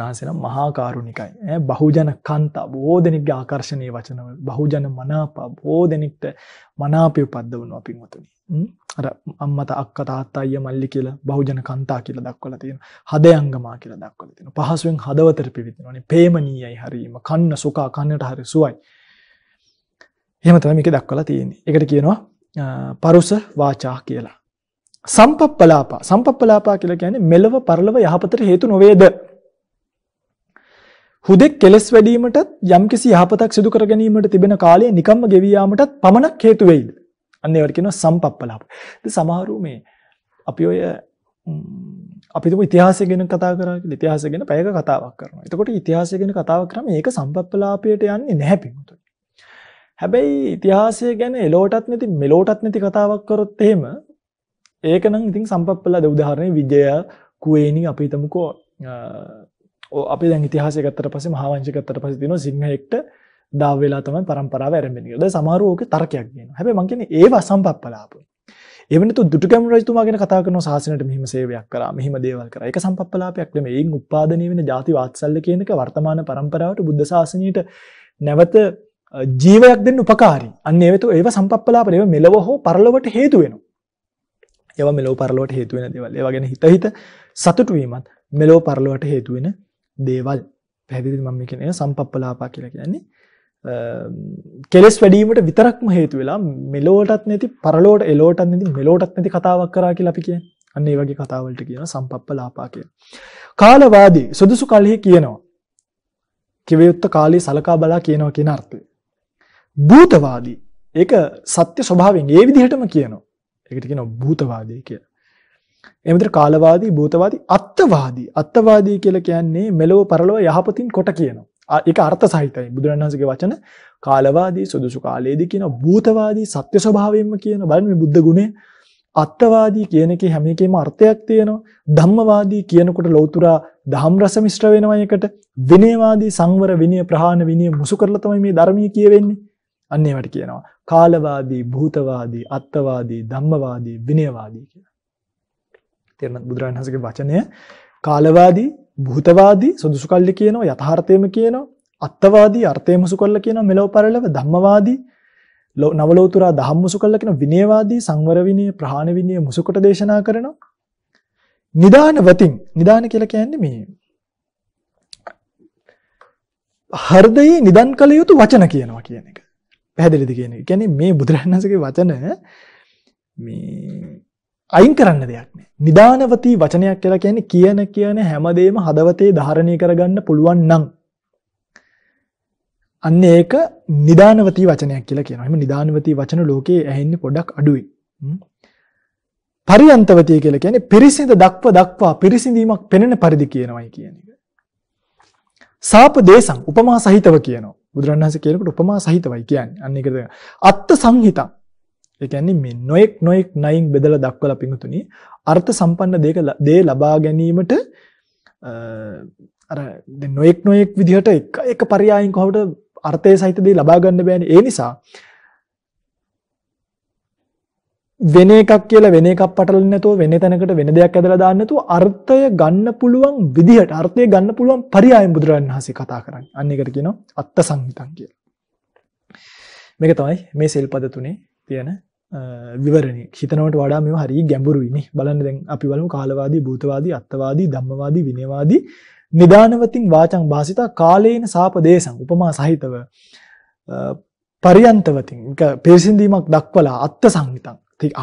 උන්වහන්සේ නම් මහා කරුණිකයි. ඈ බහුජන කන්ත බොහෝ දෙනෙක්ගේ ආකර්ෂණීය වචන වල බහුජන මනාප බොහෝ දෙනෙක්ට මනාපය උපද්දවනවා පින්වතුනි. අර අම්මට අක්කා තාත්තා අයියා මල්ලි කියලා බහුජන කන්තා කියලා දක්වලා තියෙනවා. හදයංගමා කියලා දක්වලා තියෙනවා. පහසුවෙන් හදවතට පිවිදිනවානේ. ප්‍රේමණීයයි හරීම. කන්න සුඛා කන්නට හරි සුවයි. එහෙම තමයි මේක දක්වලා තියෙන්නේ. ඒකට කියනවා පරුස වාචා කියලා. සම්පප්පලාපා සම්පප්පලාපා කියලා කියන්නේ මෙලව පරලව යහපතට හේතු නොවේද? හුදෙක් කෙලස් වැඩිවීමටත් යම්කිසි යහපතක් සිදු කර ගැනීමට තිබෙන කාලය නිකම්ම ගෙවී යාමටත් පමණක් හේතු වෙයිද? අන්න ඒවට කියනවා සම්පප්පලාප. ඉතින් සමහරු මේ අපි ඔය අපි තුමු ඉතිහාසය ගැන කතා කරා කියලා ඉතිහාසය ගැන පැයක කතාවක් කරනවා. එතකොට ඉතිහාසය ගැන කතාවක් කරාම ඒක සම්පප්පලාපයට යන්නේ නැහැ පිටුතුනි. හැබැයි ඉතිහාසය ගැන එලෝටත් නැති මෙලෝටත් නැති කතාවක් කරොත් එහෙම ඒක නම් ඉතින් සම්පප්පලාද උදාහරණේ විජය කුවේණි අපි හිතමුකෝ අපි දැන් ඉතිහාසය ගත්තට පස්සේ මහාවංශය ගත්තට පස්සේ තියෙනවා සිංහයෙක්ට දාව වෙලා තමයි පරම්පරාව ආරම්භ වෙන්නේ. සමහරව ඕකේ තර්කයක් දෙනවා. හැබැයි මං කියන්නේ ඒව සම්පප්පලාපුයි. එහෙම නැතු දුටුගැමුණු රජතුමා ගැන කතා කරන සාසනයට මෙහිම සේවයක් කරා මෙහිම දේවල් කරා. ඒක සම්පප්පලාපයක් නෙමෙයි. ඒන් උපාදනය වෙන ಜಾති වාත්සල්‍ය කියන එක වර්තමාන પરම්පරාවට බුද්ධ ශාසනයට නැවත ජීවයක් දෙන්න උපකාරී. අන්න ඒ වෙතෝ ඒව සම්පප්පලාප ඒව මෙලව හෝ පරලොවට හේතු වෙනවා. ඒව මෙලව පරලොවට හේතු වෙන දේවල්. ඒවා ගැන හිත හිත සතුටු වීමත් මෙලව පරලොවට හේතු වෙන දේවල්. පැහැදිලිද මම කියන්නේ සම්පප්පලාපා කියලා කියන්නේ? කෙලෙස් වැඩීමට විතරක්ම හේතු වෙලා මෙලෝටත් නැති පරලෝට එලෝටත් නැති මෙලෝටත් නැති කතාවක් කරා කියලා අපි කියන්නේ. අන්න ඒ වගේ කතාවලට කියන සම්පප්පලාපා කියලා. කාලවාදී සුදුසු කල්හි කියනවා. කිව යුත්ත කාලේ සලකා බලා කියනවා කියන අර්ථය. භූතවාදී. ඒක සත්‍ය ස්වභාවයෙන් ඒ විදිහටම කියනවා. ඒකට කියනවා භූතවාදී කියලා. එහෙම විතර කාලවාදී, භූතවාදී, අත්වාදී. අත්වාදී කියලා කියන්නේ මෙලොව පරලොව යහපතින් කොට කියනවා. ඒක අර්ථ සහිතයි. බුදුරණන් වහන්සේගේ වචන කාලවාදී සුදුසු කාලයේදී කියන භූතවාදී සත්‍ය ස්වභාවයෙන්ම කියන බලන්න මේ බුද්ධ ගුණය අත්වාදී කියන එකේ හැම එකෙම අර්ථයක් තියෙනවා. ධම්මවාදී කියනකොට ලෞතුරා දහම් රස මිශ්‍ර වෙනවා එකට. විනයවාදී සංවර විනය ප්‍රහාණ විනය මුසු කරලා තමයි මේ ධර්මීය කියවෙන්නේ. අන්න ඒවට කියනවා කාලවාදී, භූතවාදී, අත්වාදී, ධම්මවාදී, විනයවාදී කියලා. තේරෙනවද බුදුරජාණන් වහන්සේගේ වචනය? කාලවාදී, භූතවාදී සුදුසු කල්ලි කියනවා, යථාර්ථයම කියනවා, අත්වාදී අර්ථයම සුකල්ල කියනවා, මෙලව පරිලව ධම්මවාදී නවලෝතුරා දහම්මුසු කල්ලා කියන විනයවාදී සංවර විනය ප්‍රහාණ විනය මුසුකොට දේශනා කරනවා. නිදානවතින් නිදාන කියලා කියන්නේ මේ හෘදයේ නිදන් කළ යුතු වචන කියනවා කියන එක. පැහැදිලිද කියන එක. කියන්නේ මේ බුදුරජාණන් වහන්සේගේ වචන මේ අයින් කරන්න දෙයක් නෑ. නිදානවති වචනයක් කියලා කියන්නේ කියන කියන හැමදේම හදවතේ ධාරණය කරගන්න පුළුවන් නම් අන්න ඒක නිදානවති වචනයක් කියලා කියනවා. එහෙනම් නිදානවති වචන ලෝකේ ඇහෙන්නේ පොඩක් අඩුයි. පරියන්තවති කියලා කියන්නේ පිරිසිඳ දක්ව දක්වා පිරිසිඳීමක් පෙනෙන පරිදි කියනවායි කියන එක. සාප දේශං උපමා සහිතව කියනවා. බුදුරණන් වහන්සේ කියනකොට උපමා සහිතවයි කියන්නේ. අන්න ඒකද අත්ත් සංහිතං. ඒ කියන්නේ මේ නොඑක් නොඑක් නයින් බෙදලා දක්වලා පිඟුතුනි අර්ථ සම්පන්න දෙක දේ ලබා ගැනීමට අර නොඑක් නොඑක් විදිහට එක එක පරයයන් කොහොමද අර්ථය සහිත දේ ලබා ගන්න බෑනේ. ඒ නිසා වෙන එකක් කියලා වෙන එකක් පටලන්නේ නැතුව වෙන තැනකට වෙන දෙයක් ඇදලා දාන්න නැතුව අර්ථය ගන්න පුළුවන් විදිහට අර්ථය ගන්න පුළුවන් පරයයන් බුදුරජාණන් වහන්සේ කතා කරන්නේ. අන්න ඒකට කියනවා අත්ත සංහිතං කියලා. මේක තමයි මේ සිල්පද තුනේ තියෙන විවරණය. හිතනවට වඩා මේවා හරිය ගැඹුරුයිනේ. බලන්න දැන් අපි බලමු කාලවාදී, භූතවාදී, අත්වාදී, ධම්මවාදී, විනයවාදී, නිදානවතින් වාචං භාසිතා කාලේන සාපදේශං උපමා සහිතව පරියන්තවතින් පිරිසිඳීමක් දක්වලා අත්ත සංහිතං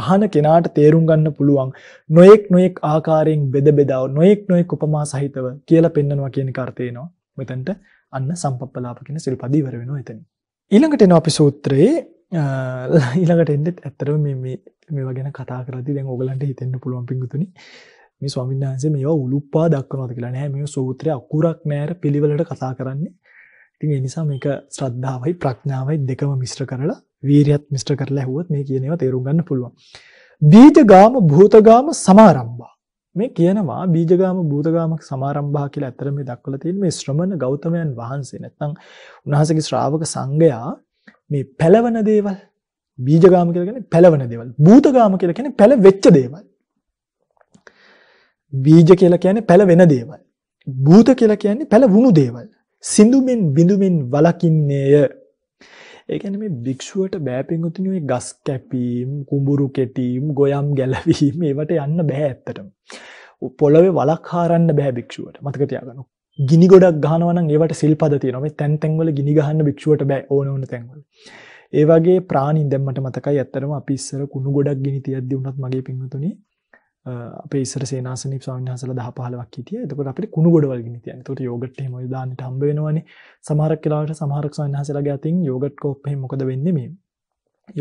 අහන කෙනාට තේරුම් ගන්න පුළුවන් නොයෙක් නොයෙක් ආකාරයෙන් බෙද බෙදව නොයෙක් නොයෙක් උපමා සහිතව කියලා පෙන්වනවා කියන කාර්තේනවා මෙතනට අන්න සම්පප්පලාප කියන සිල්පදී ඉවර වෙනවා එතන ඊළඟට එන අපි සූත්‍රයේ ඊළඟට එන්නෙත් ඇත්තටම මේ මේ මේවා ගැන කතා කරද්දී දැන් ඕගලන්ට හිතෙන්න පුළුවන් පිංගුතුනි මේ ස්වාමීන් වහන්සේ මේවා උලුප්පා දක්වනවාද කියලා නෑ මේ සූත්‍රය අකුරක් නෑර පිළිවෙලට කතා කරන්නේ. ඉතින් ඒ නිසා මේක ශ්‍රද්ධාවයි ප්‍රඥාවයි දෙකම මිශ්‍ර කරලා වීරියත් මිශ්‍ර කරලා ඇහුවොත් මේ කියන ඒවා තේරුම් ගන්න පුළුවන්. බීජගාම භූතගාම සමාරම්භා. මේ කියනවා බීජගාම භූතගාමක සමාරම්භා කියලා ඇත්තට මේ දක්වලා තියෙන මේ ශ්‍රමණ ගෞතමයන් වහන්සේ නැත්නම් උන්වහන්සේගේ ශ්‍රාවක සංඝයා මේ පැලවන දේවල් බීජගාම කියලා කියන්නේ පැලවන දේවල්. භූතගාම කියලා කියන්නේ පැලවෙච්ච දේවල්. බීජ කියලා කියන්නේ පැලවෙන දේවල්. භූත කියලා කියන්නේ පැලවුණු දේවල්. සිඳුමින් බිඳුමින් වලකින්නේය ඒකැන මේ භික්ෂුවට බෑපිංගුතිනේ ගස් කැපීම් කුඹුරු කෙටීම් ගොයම් ගැලවීම ඒවට යන්න බෑ ඇත්තටම. පොළවේ වලක් හාරන්න බෑ භික්ෂුවට මතක තියාගන්න. ගිනි ගොඩක් ගහනවනම් ඒවට සිල්පද තියෙනවා. මේ තැන් තැන්වල ගිනි ගහන්න භික්ෂුවට බෑ ඕන ඕන තැන්වල. ඒ වගේ ප්‍රාණීන් දැන් මට මතකයි ඇත්තටම අපි ඉස්සර කුණු ගොඩක් ගිනි තියද්දි වුණත් මගේ පින්වතුනි අපේ ඉස්සර සේනාසනී ස්වාමීන් වහන්සේලා 10 15ක් හිටියා. එතකොට අපිට කුණු ගොඩවල් ගිනි තියන්නේ. එතකොට යෝගට් එහෙම ඔය දාන්නට හම්බ වෙනවනේ. සමහරක් කාලවලට සමහරක් ස්වාමීන් වහන්සේලාගේ අතින් යෝගට් කෝප් එහෙම මොකද වෙන්නේ මේ?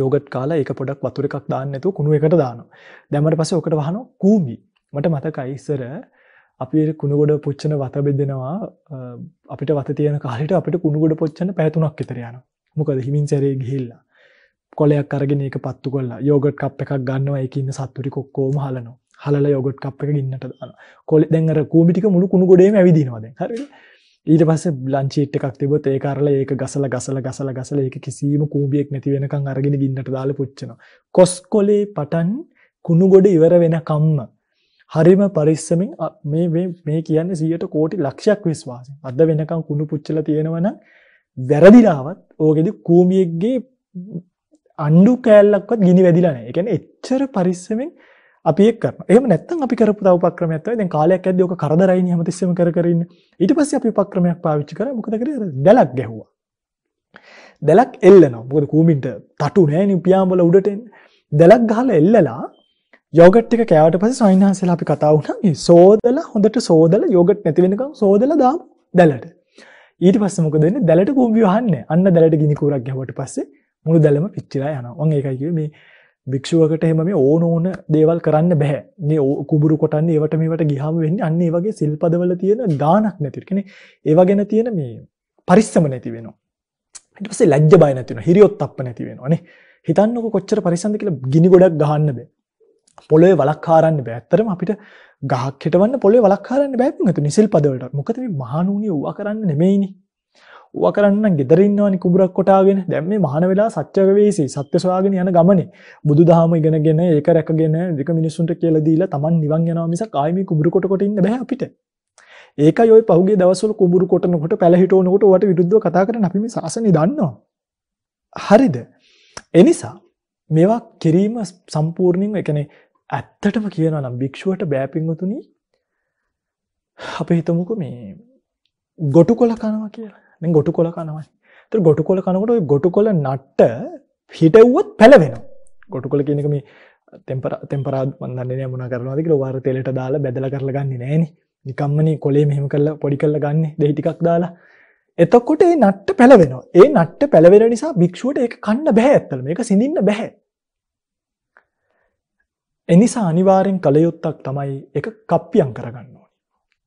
යෝගට් කාලා ඒක පොඩක් වතුර එකක් දාන්න නැතුව කුණු එකට දානවා. දැම්මට පස්සේ ඔකට වහනවා කූඹි. මට මතකයි ඉස්සර අපි කුණු ගොඩ පුච්චන වත බෙදෙනවා අපිට වත තියෙන කාලෙට අපිට කුණු ගොඩ පුච්චන පැය තුනක් විතර යනවා. මොකද හිමින් සැරේ ගිහිල්ලා කොලයක් අරගෙන ඒක පත්තු කරලා යෝගට් කප් එකක් ගන්නවා ඒකේ ඉන්න සත්තුරි කොක්කෝම හලනවා. හල යොගොට් කප් එක ගන්නට දන්න කොල දැන්ර කූමිටික මුළු කුණු ගොඩේම ඇවිදිනවාද හර ඊට පස බ්ලංචිට් එකක් තිබොත් ඒ කරල ඒක ගසල ගසල ගසල ගසල ඒක කිසිීම කූබියෙක් නැති වෙනකං අරගෙන ගින්නට දාල පුච්චන කොස් කොලේ පටන් කුණු ගොඩ ඉවර වෙන කම්ම හරිම පරිස්සමින් මේ කියන්න සියට කෝටි ලක්ෂයක් විශ්වාස අද වෙනකම් කුණු පුච්චල තියෙනවන වැරදිලාවත් ඕගෙද කූමියෙක්ගේ අන්ඩු කෑල්ලක්වත් ගිනි වැදිලාන එකන එච්චර පරිස්සමෙන් අපි ඒක කරනවා. එහෙම නැත්නම් අපි කරපු තව උපක්‍රමයක් තමයි දැන් කාලයක් ඇද්දී ඔක කරදරයිනේ හැමතිස්සෙම කර කර ඉන්න. ඊට පස්සේ අපි උපක්‍රමයක් පාවිච්චි කරා. මොකද කරේ? දැලක් ගැහුවා. දැලක් එල්ලනවා. මොකද කූඹින්ට තටු නැහැනේ පියාඹ වල උඩට එන්න. දැලක් ගහලා එල්ලලා යෝගට් ටික කෑවට පස්සේ සයින්හන්සලා අපි කතා වුණා මේ සෝදලා හොඳට සෝදලා යෝගට් නැති වෙනකම් සෝදලා දාමු දැලට. ඊට පස්සේ මොකද වෙන්නේ? දැලට කූඹි වහන්නේ. අන්න දැලට ගිනි කූරක් ගැහුවට පස්සේ මුළු දැලම පිච්චිලා යනවා. මම ඒකයි කිව්වේ මේ භික්ෂුවකට එහෙම මේ ඕන ඕන දේවල් කරන්න බෑ. මේ කුඹුරු කොටන්නේ ඒවට මේවට ගිහම වෙන්නේ අන්න ඒ වගේ සිල්පදවල තියෙන දානක් නැති. කියන්නේ ඒවා ගැන තියෙන මේ පරිස්සම නැති වෙනවා. ඊට පස්සේ ලැජ්ජ බය නැති වෙනවා. හිරියොත්ප්ප නැති වෙනවා නේ. හිතන්නකො කොච්චර පරිස්සම්ද කියලා ගිනි ගොඩක් ගහන්න බෑ. පොළොවේ වලක් හරන්න බෑ. ඇත්තටම අපිට ගහක් හිටවන්න පොළොවේ වලක් හරන්න බෑ. නැතු නිසිල්පදවලට. මොකද මේ මහණුණිය ඌවා කරන්න නෙමෙයිනේ. ඌව කරන්න ගෙදර ඉන්නවනේ කුඹරක් කොටාගෙන දැන් මේ මහාන වෙලා සත්‍යක වේසි සත්‍ය සොයාගෙන යන ගමනේ බුදුදහම ඉගෙනගෙන ඒක රැකගෙන වික මිනිසුන්ට කියලා දීලා Taman නිවන් යනවා මිසක් ආයි මේ කුඹුර කොට කොට ඉන්න බෑ අපිට ඒකයි ওই පහුගිය දවස්වල කුඹුරු කොටනකොට පැලහිටවනකොට ඔයාට විරුද්ධව කතා කරන අපි මේ සාසනේ දන්නවා. හරිද? ඒ නිසා මේවා කිරීම සම්පූර්ණයෙන් ඒ කියන්නේ ඇත්තටම කියනවා නම් භික්ෂුවට බෑපින්වතුනි අපි හිතමුකෝ මේ ගොටුකොල කනවා කියලා. දැන් ගොටු කොල කනවනේ. ඒතර ගොටු කොල කනකොට ওই ගොටු කොල නට්ට හිටෙව්වොත් පැලවෙනවා. ගොටු කොල කියන එක මේ ටෙම්පරා ටෙම්පරා මන් දන්නේ නෑ මොනා කරනවද කියලා වාර තෙලට දාලා බැදලා කරලා ගන්නේ නෑනේ. නිකම්මනේ කොලේ මෙහෙම කරලා පොඩි කරලා ගන්න දෙහි ටිකක් දාලා. එතකොට ඒ නට්ට පැලවෙනවා. ඒ නට්ට පැලවෙන නිසා භික්ෂුවට ඒක කන්න බෑ ඇත්තල. මේක සිඳින්න බෑ. එනිසා අනිවාර්යෙන් කල යුත්තක් තමයි ඒක කප්පියම් කරගන්න.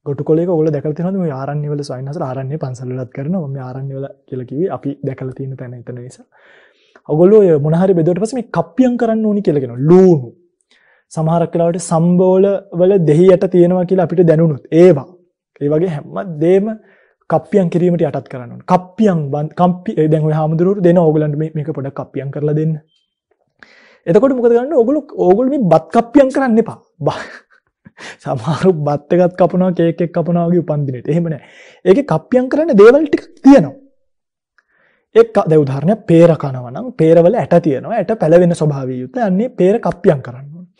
ගොට කොලෙක ඔල දැකතින ආරන්නවල සයින්හස ආරන්නේ පන්සලත් කරන ම ආරන්නවල කියලකිව අපි දැකලතින තැන එතන නිසා ඔගොල්ල මොනහරි බෙදට පසම කප්පියන් කරන්න ඕනි කියලගෙන ලූුණු සමහරක් කලාවට සම්බෝල වල දෙහියට තියෙනවා කියලා අපිට දැනුණුත් ඒවා ඒ වගේ හැම්ම දේම කපියන් කිරීමට යටත් කරන්න කපියන් බන් කම්පි දැන් හාමුදුරුව දෙන ඕගලන්ට මේක පොඩ කපියන් කරලා දෙන්න එතකොට මොකදගන්න ඔගුලු ඕගුල්ම බත් කප්පියන් කරන්න එපා බා සමහරු බත් එකක් කපනවා කේක් එකක් කපනවා වගේ උපන්දිනේට. එහෙම නෑ. ඒකේ කප්පියම් කරන්න දේවල් ටිකක් තියෙනවා. ඒක දැන් උදාහරණයක් peer කනවා නම් peer වල ඇට තියෙනවා. ඇට පැලවෙන ස්වභාවය යුත්. අන්නේ peer කප්පියම් කරන්න ඕනේ.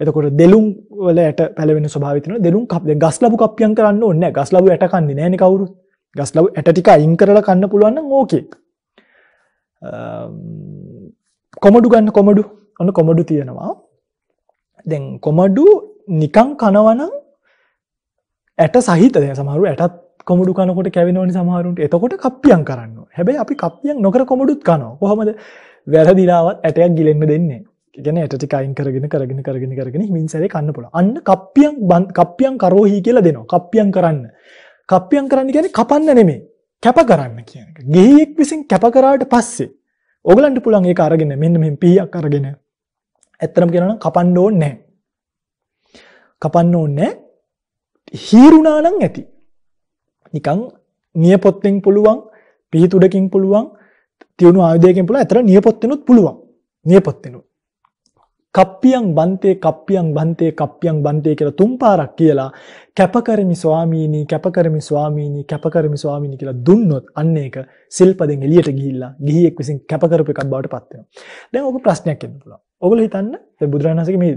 එතකොට දෙලුම් වල ඇට පැලවෙන ස්වභාවය තියෙනවා. දෙලුම් කප් දැන් ගස් ලැබු කප්පියම් කරන්න ඕනේ නෑ. ගස් ලැබු ඇට කන්නේ නෑනේ කවුරුත්. ගස් ලැබු ඇට ටික අයින් කරලා කන්න පුළුවන් නම් ඕකේ. කොමඩු ගන්න කොමඩු ඔන්න කොමඩු තියෙනවා. දැන් කොමඩු නිකං කනවනම් ඇට සහිත දැ සමහරු ඇටත් කොමඩු කනකොට කැවෙනවනි සමහරුන්ට එතකොට කප්පියන් කරන්න හැබැයි අපි කප්පියන් නොකර කොමඩුත් කනෝ කොහොමද වැරදිලාවත් ඇටයක් ගිලෙන්න්න දෙන්නේ ගැන ඇටිකයින් කරගෙන කරගෙන කරගෙන කරගෙන මින්සරේ කන්න පුළ අන්න කප්පියන් බන් කප්පියන් කරෝහි කියලා දෙනවා කප්පියන් කරන්න කප්පියන් කරන්න ගැන කපන්න නෙමේ කැප කරන්න කියන ගේෙක් විසින් කැප කරාට පස්සේ ඔගලන්ට පුළන්ගේ අරගෙන මෙන්න මෙ පියක් අරගෙන ඇත්තරම් කියෙනන කපන්්ඩෝ නෑ කපන්න ඕනේ හීරුණා නම් ඇති. නිකන් නියපොත්තෙන් පුළුවන්, පිහිතුඩකින් පුළුවන්, තියුණු ආයුධයකින් පුළුවන්, අතර නියපොත්තෙනුත් පුළුවන්. නියපොත්තෙනුත්. කප්පියන් බන්තේ කප්පියන් බන්තේ කප්පියන් බන්තේ කියලා තුන් පාරක් කියලා කැපකරමි ස්වාමීනි කැපකරමි ස්වාමීනි කැපකරමි ස්වාමීනි කියලා දුන්නොත් අන්න ඒක සිල්පදෙන් එළියට ගිහිල්ලා ගිහියෙක් විසින් කැපකරපු එකක් බවට පත් වෙනවා. දැන් ඔක ප්‍රශ්නයක් එන්න පුළුවන්. ඔගොල්ලෝ හිතන්න දැන් බුදුරජාණන් වහන්සේගේ මේ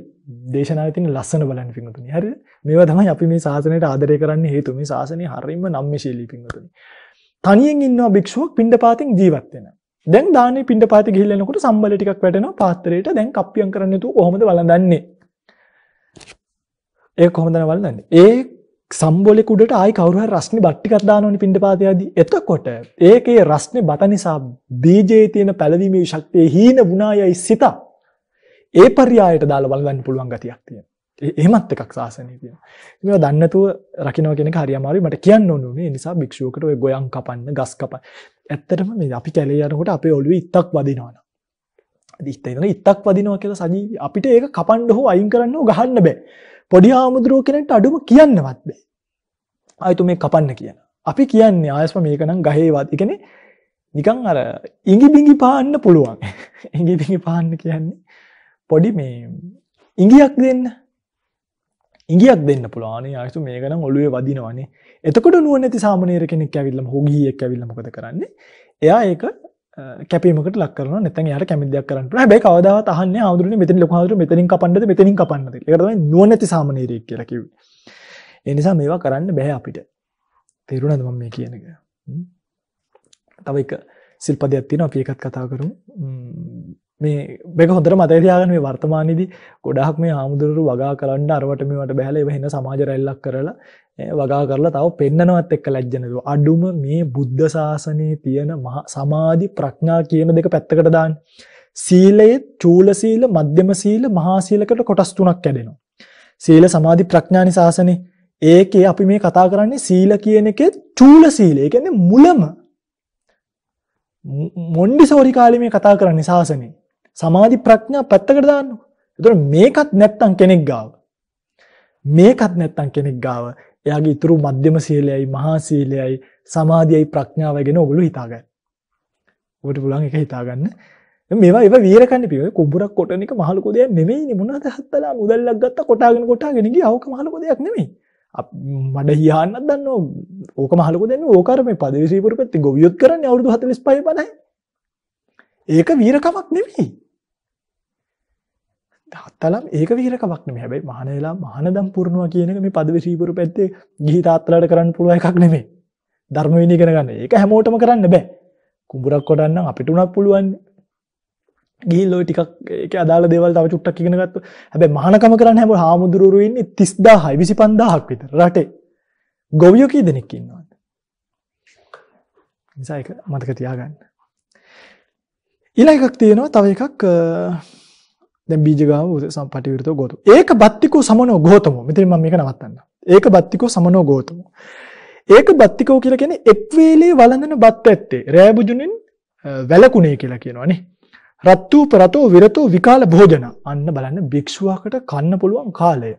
දේශනාවේ තියෙන ලස්සන බලන්න පින්වතුනි. හරිද? මේවා තමයි අපි මේ ශාසනයට ආදරය කරන්න හේතුව. මේ ශාසනය හරියම නම්මිශීලී පින්වතුනි. තනියෙන් ඉන්නවා භික්ෂුවක් පින්ඩපාතෙන් ජීවත් වෙනවා. දැන් දානේ පිණ්ඩපාතේ ගිහිල්ලා එනකොට සම්බල ටිකක් වැටෙනවා පාත්‍රයට. දැන් කප්පියම් කරන්න නේතු කොහොමද වළඳන්නේ? ඒක කොහොමද වළඳන්නේ? ඒ සම්බෝලේ කුඩට ආයි කවුරු හරි රස්නේ බත් ටිකක් දානෝනේ පිණ්ඩපාතේ ආදී. එතකොට ඒකේ රස්නේ බත නිසා බීජයේ තියෙන පැලවීමේ ශක්තිය හීන වුණායයි සිත. ඒ පర్యాయයට දාලා වළඳන්න පුළුවන් ගතියක් තියෙනවා. එහෙමත් එකක් සාසනයේ තියෙනවා. මේවා දන්නේ නැතුව රකින්න කියන එක හරි අමාරුයි. මට කියන්න ඕනුනේ. ඒ නිසා භික්ෂුවකට ඔය ගොයන් කපන්න, ගස් කපන්න. ඇත්තටම මේ අපි කැලේ යනකොට අපේ ඔළුවේ ඉත්තක් වදිනවනේ. ඉත්ත ඉතන ඉත්තක් වදිනවා කියලා සජීවි අපිට ඒක කපන්න හෝ අයින් කරන්න හෝ ගහන්න බෑ. පොඩි ආමුද්‍රෝ කෙනෙක්ට අඩුම කියන්නවත් බෑ. ආයතු මේ කපන්න කියන. අපි කියන්නේ ආයස්ම මේක නම් ගහේවත්. ඒ කියන්නේ නිකන් අර ඉඟි බිඟි පාන්න පුළුවන්. ඉඟි බිඟි පාන්න කියන්නේ පොඩි මේ ඉඟියක් දෙන්න. ඉගියත් දෙන්න පුළුවනේ ආයතු මේකන ඔලුවේ වදිනවනේ එතකොට නුව නැති සාමනේර කෙනෙක් ඇවිල්ලම හොගියෙක් ඇවිල්ල මොකද කරන්නේ එයා ඒක කැපීමකට ලක් කරන නැතන් යාට කැමතිදයක් කරන්න හැබැයි කවදාවත් අහන්නේ ආවුදුරනේ මෙතන ලොකු ආවුදුර මෙතනින් කපන්නද මෙතනින් කපන්නද ඒක තමයි නුව නැති සාමනේරයෙක් කියලා කිව්වේ ඒ නිසා මේවා කරන්න බෑ අපිට තේරුණාද මම මේ කියන එක තව එක සිල්පදයක් තියෙනවා අපි ඒකත් කතා කරමු මේ මේක හොඳට මතක තියාගන්න මේ වර්තමානයේදී ගොඩාක් මේ ආමුදුරු වගා කරන්න අරවට මේවට බහැලා ඒව වෙන සමාජ රැල්ලක් කරලා වගා කරලා තව පෙන්නනවත් එක්ක ලැජ්ජ නේද අඩුම මේ බුද්ධ ශාසනයේ තියෙන සමාධි ප්‍රඥා කියන දෙක පැත්තකට දාන්න සීලයේ චූල සීල මධ්‍යම සීල මහා සීලකට කොටස් තුනක් කැඩෙනවා සීල සමාධි ප්‍රඥානි ශාසනේ ඒකේ අපි මේ කතා කරන්නේ සීල කියන එකේ චූල සීලය කියන්නේ මුලම මොණ්ඩිසෝරි කාලේ මේ කතා කරන්නේ ශාසනේ සමාධි ප්‍රඥා පැත්තකට දාන්නකො. ඒතකොට මේකත් නැත්තම් කෙනෙක් ගාව. මේකත් නැත්තම් කෙනෙක් ගාව එයාගේ ඉතුරු මධ්‍යම සීලයයි මහා සීලයයි සමාධියයි ප්‍රඥාවයි ගැන ඔගොල්ලෝ හිතාගන්න. ඔබට පුළුවන් ඒක හිතාගන්න. මේවා ඒවා වීරකන්නේ පියෝ කුඹුරක් කොටන එක මහලු කොදයක් නෙමෙයිනේ මොනවාද හත්තලා මුදල්ලක් ගත්තා කොටාගෙන කොටාගෙන ගියා ඕක මහලු කොදයක් නෙමෙයි. මඩ හියාන්නත් දන්න ඕක මහලක දෙන්න ඕකර මේ පදවිශීපුර පැත්ති ගොවියොත් කරන්න අවුරුදු හතලිස් පයි පනයි ඒක වීරකමක් නෙමෙයි තාත්තලාම් ඒක විහිරකමක් නෙමෙයි. හැබැයි මහානේලා මහානදම් පුරනවා කියන එක මේ පදවි ශ්‍රීපුර පැත්තේ ගිහි තාත්තලාට කරන්න පුළුවන් එකක් නෙමෙයි. ධර්ම විනය ඉගෙන ගන්න. ඒක හැමෝටම කරන්න බෑ. කුඹුරක් කොටන්න අපිට උනත් පුළුවන්. ගිහින් ඔය ටිකක් ඒකේ අදාළ දේවල් තව චුට්ටක් ඉගෙන ගත්තොත්. හැබැයි මහානකම කරන්න හැම හාමුදුරුවෝ ඉන්නේ 30000යි 25000ක් විතර රටේ. ගොවියෝ කී දෙනෙක් ඉන්නවද? නිසා ඒක මතක තියාගන්න. ඊළඟ එකක් තියෙනවා තව එකක් දැන් බීජගාම සම්පටිවිරතෝ ගෝතම. ඒක බත්තිකෝ සමනෝ ගෝතමෝ. මෙතන මම මේක නවත්තන්නම්. ඒක බත්තිකෝ සමනෝ ගෝතමෝ. ඒක බත්තිකෝ කියලා කියන්නේ එක් වේලේ වළඳන බත් ඇත්තේ. රෑබුජුනින් වැලකුණේ කියලා කියනවා නේ. රත්තුප රතෝ විරතෝ විකාල භෝජන. අන්න බලන්න භික්ෂුවකට කන්න පුළුවන් කාලය.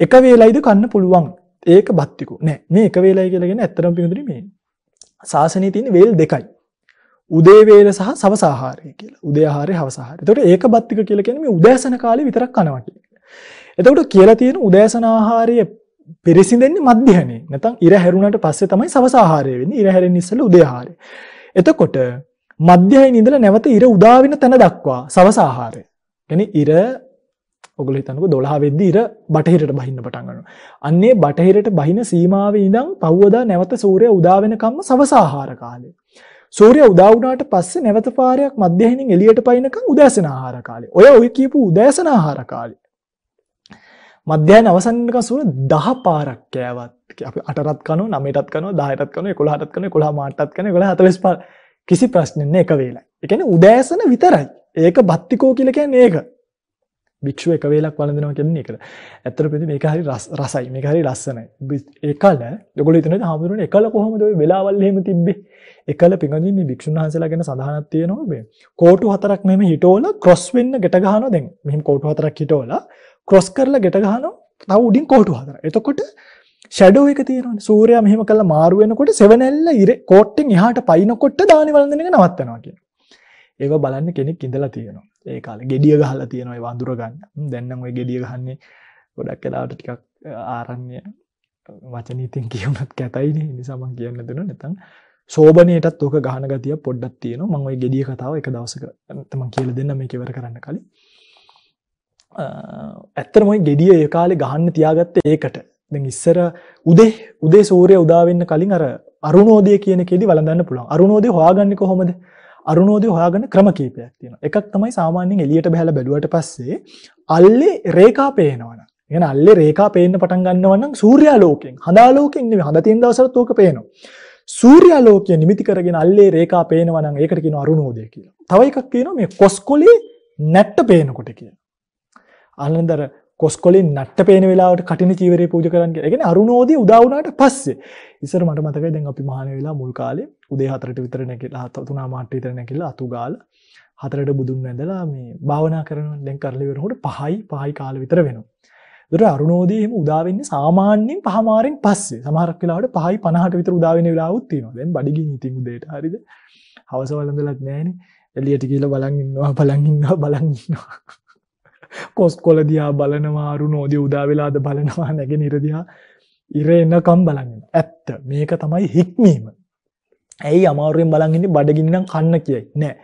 එක වේලයිද කන්න පුළුවන්. ඒක බත්තිකෝ. නෑ. මේ එක වේලයි කියලා කියන්නේ ඇත්තටම පිටුදින මේ. ශාසනයේ තියෙන වේල් දෙකයි. උදේවේල සහ සවසාහාරය කියලා උදයාහාරය හවසාහාරය. එතකොට ඒක බත්තික කියලා කියන්නේ මේ උදෑසන කාලේ විතරක් කනවා කියන්නේ. එතකොට කියලා තියෙන උදෑසන ආහාරය පිරිසිඳෙන්නේ මධ්‍යහනේ. නැත්නම් ඉර හැරුණාට පස්සේ තමයි සවසාහාරය වෙන්නේ. ඉර හැරෙන්න ඉස්සෙල්ලා උදයාහාරය. එතකොට මධ්‍යහනේ ඉඳලා නැවත ඉර උදා වෙන තැන දක්වා සවසාහාරය. يعني ඉර ඔගොල්ලෝ හිතන්නකෝ 12 වෙද්දි ඉර බටහිරට බහින්න පටන් ගන්නවා. අන්නේ බටහිරට බහින සීමාවේ ඉඳන් පහවදා නැවත සූර්යය උදා වෙනකම්ම සවසාහාර කාලය. සූර්යයා උදා වුණාට පස්සේ නැවත පාරයක් මධ්‍යහිනින් එළියට පයින්නකම් උදෑසන ආහාර කාලය. ඔය ඔය කියපු උදෑසන ආහාර කාලය. මධ්‍යයන අවසන් වෙනකම් සූර්ය 10 පාරක් කෑවත් අපි 8ටත් කනවා 9ටත් කනවා 10ටත් කනවා 11ටත් කනවා 11 මාටටත් කනවා 11 45 කිසි ප්‍රශ්නෙන්නේ එක වේලයි. ඒ කියන්නේ උදෑසන විතරයි. ඒක බත්තිකෝ කියලා කියන්නේ ඒක. භික්ෂුව එක වේලක් වළඳනවා කියන්නේ ඒකද. ඇත්තට ප්‍රති මේක හරි රසයි. මේක හරි ලස්සනයි. ඒකල ඔයගොල්ලෝ හිතනවාද හාමුදුරනේ එකල කොහොමද ওই වෙලාවල් එහෙම තිබ්බේ? එකල පිඟඳින් මේ භික්ෂුන් වහන්සේලා ගැන සඳහනක් තියෙනවා මේ. කෝටු හතරක් මෙහෙම හිටවල ක්‍රොස් වෙන්න ගැට ගහනවා දැන්. මෙහෙම කෝටු හතරක් හිටවල ක්‍රොස් කරලා ගැට ගහනවා. තව උඩින් කෝටු හතර. එතකොට ෂැඩෝ එක තියෙනවානේ. සූර්යයා මෙහෙම කළා මාරු වෙනකොට සෙවණැල්ල ඉර කෝට්ටෙන් එහාට පයින්නකොට දානි වළඳන එක නවත්තනවා කියන්නේ. ඒව බලන්න කෙනෙක් ඉඳලා තියෙනවා. ඒ කාල ගෙඩිය ගහලා තියෙනවයි වඳුර ගන්න දැන්නම් ඔය ගෙඩිය ගහන්නේ ගොඩක් කලාට ටිකක් ආරණ්‍ය වචනීතින් කියවනත් කැතයින නිසාමන් කියන්න දෙන නැතන් සෝබනයටත් ඕක ගහන ගතිය පොඩ්ඩක් තියෙන මං ඔයි ගෙඩිය කතාව එක දවසක තම කියල දෙන්න මේ කෙවර කරන්න කලින් ඇත්තරමයි ගෙඩිය ඒ කාලේ ගහන්න තියාගත්ත ඒකට දෙ ඉස්සර උදේ උදේ සූරය උදාවෙන්න කලින් අර අරුණෝදය කියන කෙඩි වලඳන්න පුළුවන් අරුණෝදය හවාගන්නක හොමද අරුණෝදය හොයාගන්න ක්‍රම කීපයක් තියෙන එකක් තමයි සාමාන්‍යෙන් එලියට බැහල බැලුවට පස්සේ අල්ලෙ රේකා පේනවන එන අල්ලෙ රේකා පේන්න පටන් ගන්නවන්න සූරයාලෝකෙන් හදාලෝකෙන් හඳ තින් දවසරත්තුවක පේනවා සූරයාලෝකය නිමිති කරගෙන අල්ලේ රේකා පේනවන ඒකට කියෙන අරුණෝදය කියලා තවයි එකක් කියන මේ කොස්කොලේ නැට්ට පේනකොට කියලා අනදර කොස්කොලින් නට්ට පේන වෙලාවට කටින චීවරය පූජ කරන්න ගෙන අරුණෝදී උදවුණට පස්සේ ඉසර මට මතකයි දැන් අපි මහන වෙලා මුල් කාලේ උදේ හතරට විතර නැකිලා හතුනා මාට්ට විතර නැකිලා අතුගාල හතරට බුදුන් ඇඳලා මේ භාවනා කරන දැන් කරලිවරහට පහයි පහයි කාල විතර වෙනවා. දුර අරුණෝදීම උදාවෙන්නේ සාමාන්‍යෙන් පහමාරෙන් පස්සේ සමහරක් වෙලාවට පහයි පනහට විතර උදාවෙන වෙලාවත් තියෙනවා. දැන් බඩගිනි ඉතින් උදේට හරිද? හවස වළඳලත් නැහැනේ. එළියට ගිහලා බලන් ඉන්නවා බලන් ඉන්නවා බලන් ඉන්නවා. කොස්කොල දිහා බලනවා අරුණෝදය උදා වෙලාද බලනවා නැගෙන ඉරදිහා ඉර එන්නකම් බලන්න ඇත්ත මේක තමයි හික්මීම ඇයි අමාරුවෙන් බලගන්න බඩගින්නම් කන්න කියයි නෑ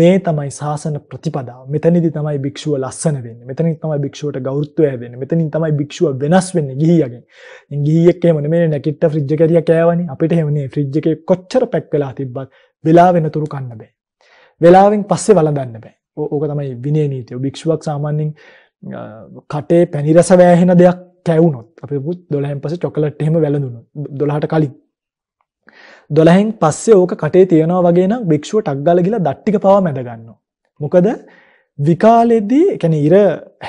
මේ තමයි ශාසන ප්‍රතිපදාව මෙතනිදි තමයි භික්ෂුව ලස්සන වෙන්න මෙතනින් තමයි භික්ෂුවට ගෞරවය වෙන්න මෙතනින් තමයි භික්ෂුව වෙනස් වෙන්නේ ගිහියගෙන් ඉතින් ගිහියෙක් එහෙම නෙමෙයි නැකිට ෆ්‍රිජ් එක ඇරියා කෑවනේ අපිට එහෙම නේ ෆ්‍රිජ් එකේ කොච්චර පැක් වෙලා තිබ්බත් වෙලා වෙනතුරු කන්න බෑ වෙලාවෙන් පස්සේ වළඳන්න බෑ ඕක තමයි විනය නීතිය. භික්ෂුවක් සාමාන්‍යයෙන් කටේ පැණි රස වෑහෙන දෙයක් කැවුනොත් අපේ පුත් 12න් පස්සේ චොකලට් එහෙම වැළඳුණොත් 12ට කලින් 12න් පස්සේ ඕක කටේ තියනවා වගේ නම් භික්ෂුව ටක් ගාලා ගිහලා දත් ටික පවා මැද ගන්නවා. මොකද විකාලෙදී කියන්නේ ඉර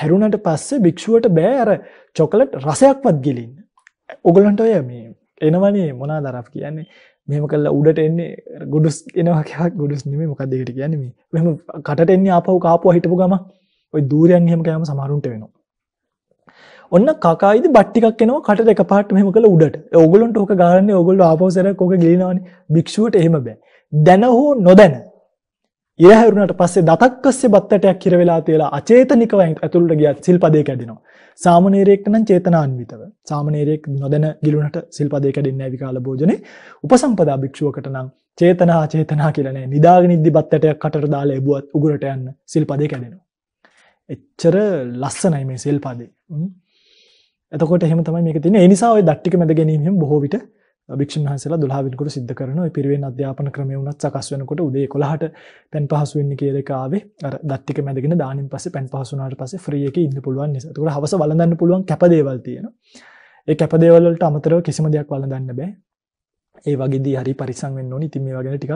හැරුණට පස්සේ භික්ෂුවට බෑ අර චොකලට් රසයක්වත් ගිලින්න. ඔගලන්ට ඔය මේ එනවනේ මොනාද අර කියන්නේ මෙම කල්ලා උඩට එන්නේ ගොඩුස් එනවාකයක් ගොඩුස් නෙමේ මොකක්ද ඒකට කියන්නේ මේ මෙහෙම කටට එන්නේ ආපහු කාපුවා හිටපු ගම ওই දූරයන් එහෙම කෑම සමහරුන්ට වෙනවා ඔන්න කකායිද බට්ටිකක් එනවා කටට එකපාරට මෙහෙම කළා උඩට ඕගොල්ලන්ට ඕක ගාන්නේ ඕගොල්ලෝ ආපහු සැරයක් ඕක ගිලිනවනේ භික්ෂුවට එහෙම බෑ දැන හෝ නොදැන ඉර හැරුණාට පස්සේ දතක්කස්සේ බත්තටයක් කිර වෙලා තියලා අචේතනිකව ඇතුළට ගියත් සිල්පදේ කැඩෙනවා. සාමනීරයෙක්ට නම් චේතනාන්විතව. සාමනීරයෙක් නොදැන ගිලුණට සිල්පදේ කැඩෙන්නේ නැහැ විකාල භෝජනේ. උපසම්පදා භික්ෂුවකට නම් චේතනා චේතනා කියලා නෑ. නිදාගෙන ඉද්දි බත්තටයක් කටට දාලා එබුවත් උගුරට යන්න සිල්පදේ කැඩෙනවා. එච්චර ලස්සනයි මේ සිල්පදේ. එතකොට එහෙම තමයි මේක තියෙන්නේ. ඒ නිසා ওই දට්ටික මැද ගැනීම බොහෝ විට භික්ෂුන් වහන්සේලා 12 වෙනිකොට සිද්ධ කරන ওই පිරිවෙන් අධ්‍යාපන ක්‍රමය උනත් සකස් වෙනකොට උදේ 11ට පැන් පහසු වෙන්න කියලා එක ආවේ අර දත් ටික මැදගෙන දානින් පස්සේ පැන් පහසු වුණාට පස්සේ ෆ්‍රී එකේ ඉන්න පුළුවන් නිසා. ඒකට හවස වළඳන්න පුළුවන් කැපදේවල් තියෙනවා. ඒ කැපදේවල් වලට අමතරව කිසිම දෙයක් වළඳන්න බෑ. ඒ වගේදී හරි පරිස්සම් වෙන්න ඕනේ. ඉතින් මේවා ගැන ටිකක්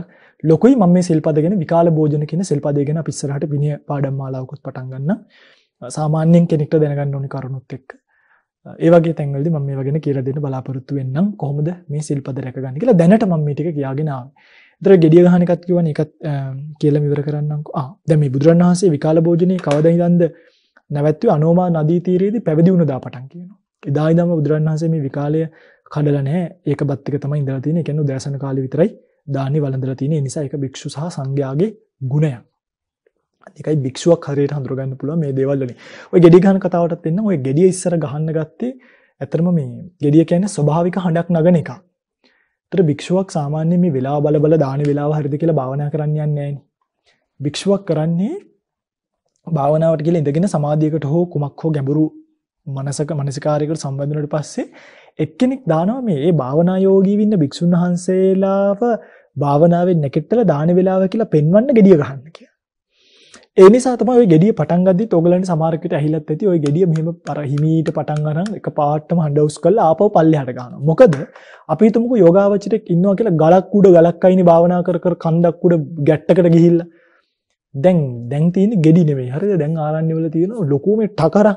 ලොකුයි මම මේ සිල්පද ගැන විකාල භෝජන කියන සිල්පදේ ගැන අපි ඉස්සරහට විනය පාඩම් මාලාවකුත් පටන් ගන්නම්. සාමාන්‍යයෙන් කෙනෙක්ට දැනගන්න ඕනි කරුණුත් එක්ක. ඒ වගේ තැන්වලදී මම මේවා ගැන කියලා දෙන්න බලාපොරොත්තු වෙන්නම් කොහොමද මේ සිල්පද රැකගන්නේ කියලා දැනට මම මේ ටික කියාගෙන ආවේ. ඒතර gediya ගහන එකත් කියවනේ ඒකත් කියලා මෙවර කරන්නම්කෝ. ආ දැන් මේ බුදුරන් වහන්සේ විකාල භෝජනේ කවදා ඉඳන්ද නැවැත්වුවේ අනෝමා නදී තීරයේදී පැවිදි වුණ දා පටන් කියනවා. එදා ඉඳන්ම බුදුරන් වහන්සේ මේ විකාලය කඩලා නැහැ. ඒක බත් එක තමයි ඉඳලා තියෙන්නේ. ඒ කියන්නේ උදෑසන කාලේ විතරයි දාන්නේ වළඳලා තියෙන්නේ. ඒ නිසා ඒක භික්ෂු සහ සංඝයාගේ ගුණයක්. ඒකයි භික්ෂුවක් හරියට හඳුරගන්න පුළුවන් මේ දේවල් වලින්. ඔය gediy ගහන කතාවටත් එන්න ඔය gediy ඉස්සර ගහන්න ගත්තේ ඇත්තටම මේ gediy කියන්නේ ස්වභාවික හඬක් නගන එකක්. ඒතර භික්ෂුවක් සාමාන්‍යයෙන් මේ වෙලාව බල බල දාන වෙලාව හරියද කියලා භාවනා කරන්න යන්නේ නැහැ. භික්ෂුවක් කරන්නේ භාවනාවට කියලා ඉඳගෙන සමාධියකට හෝ කුමක් හෝ ගැඹුරු මනසක මනසිකාරයකට සම්බන්ධ පස්සේ එක්කෙනෙක් දානවා මේ ඒ භාවනා යෝගී වින්න භික්ෂුන් වහන්සේලාව භාවනාවෙන් නැකෙට්ටලා දාන වේලාව කියලා පෙන්වන්න gediy ගහන්න කියලා. ඒ නිසා තමයි ওই gediya පටන් ගද්දිත් ඔයගලන්ට සමහරකට ඇහිලත් ඇති ওই gediya මෙහෙම අර හිමීට පටන් ගන්න එක පාටම හඬවුස් කරලා ආපහු පල්ලෙහාට ගන්නවා. මොකද අපි හිතමුකෝ යෝගාවචරෙක් ඉන්නවා කියලා ගලක් උඩ ගලක් අයිනේ භාවනා කර කර කන්දක් උඩ ගැට්ටකට ගිහිල්ලා දැන් දැන් තියෙන්නේ ගෙඩි නෙමෙයි හරිද දැන් ආරණ්‍යවල තියෙන ලොකු මේ ටකරන්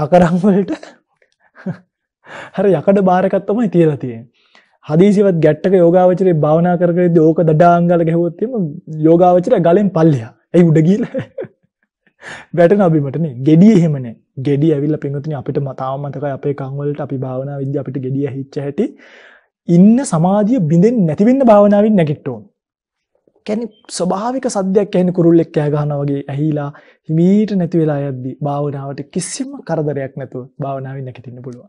ටකරන් වලට හරි යකඩ බාර එකක් තමයි තියලා තියෙන්නේ හදීසියවත් ගැට්ටක යෝගාවචරේ භාවනා කර කර ඉද්දී ඕක දඩාංගල ගැහුවොත් එimhe යෝගාවචරය ගලෙන් පල්ලෙහා ඇයි උඩ ගිහිල්ලා වැටෙන අබිමටනේ gediy එහෙමනේ gediy ඇවිල්ලා පින්වතුනි අපිට තාම මතකයි අපේ කන් වලට අපි භාවනා විද්‍ය අපිට gediy ඇහිච්ච හැටි ඉන්න සමාධිය බිඳෙන්නේ නැති වෙන්න භාවනාවෙන් නැගිට්ටෝන කියන්නේ ස්වභාවික සද්දයක් ඇහෙන කුරුල්ලෙක් කෑ ගහනවා වගේ ඇහිලා හිමීට නැති වෙලා යද්දි භාවනාවට කිසිම කරදරයක් නැතුව භාවනාවෙන් නැගිටින්න පුළුවන්.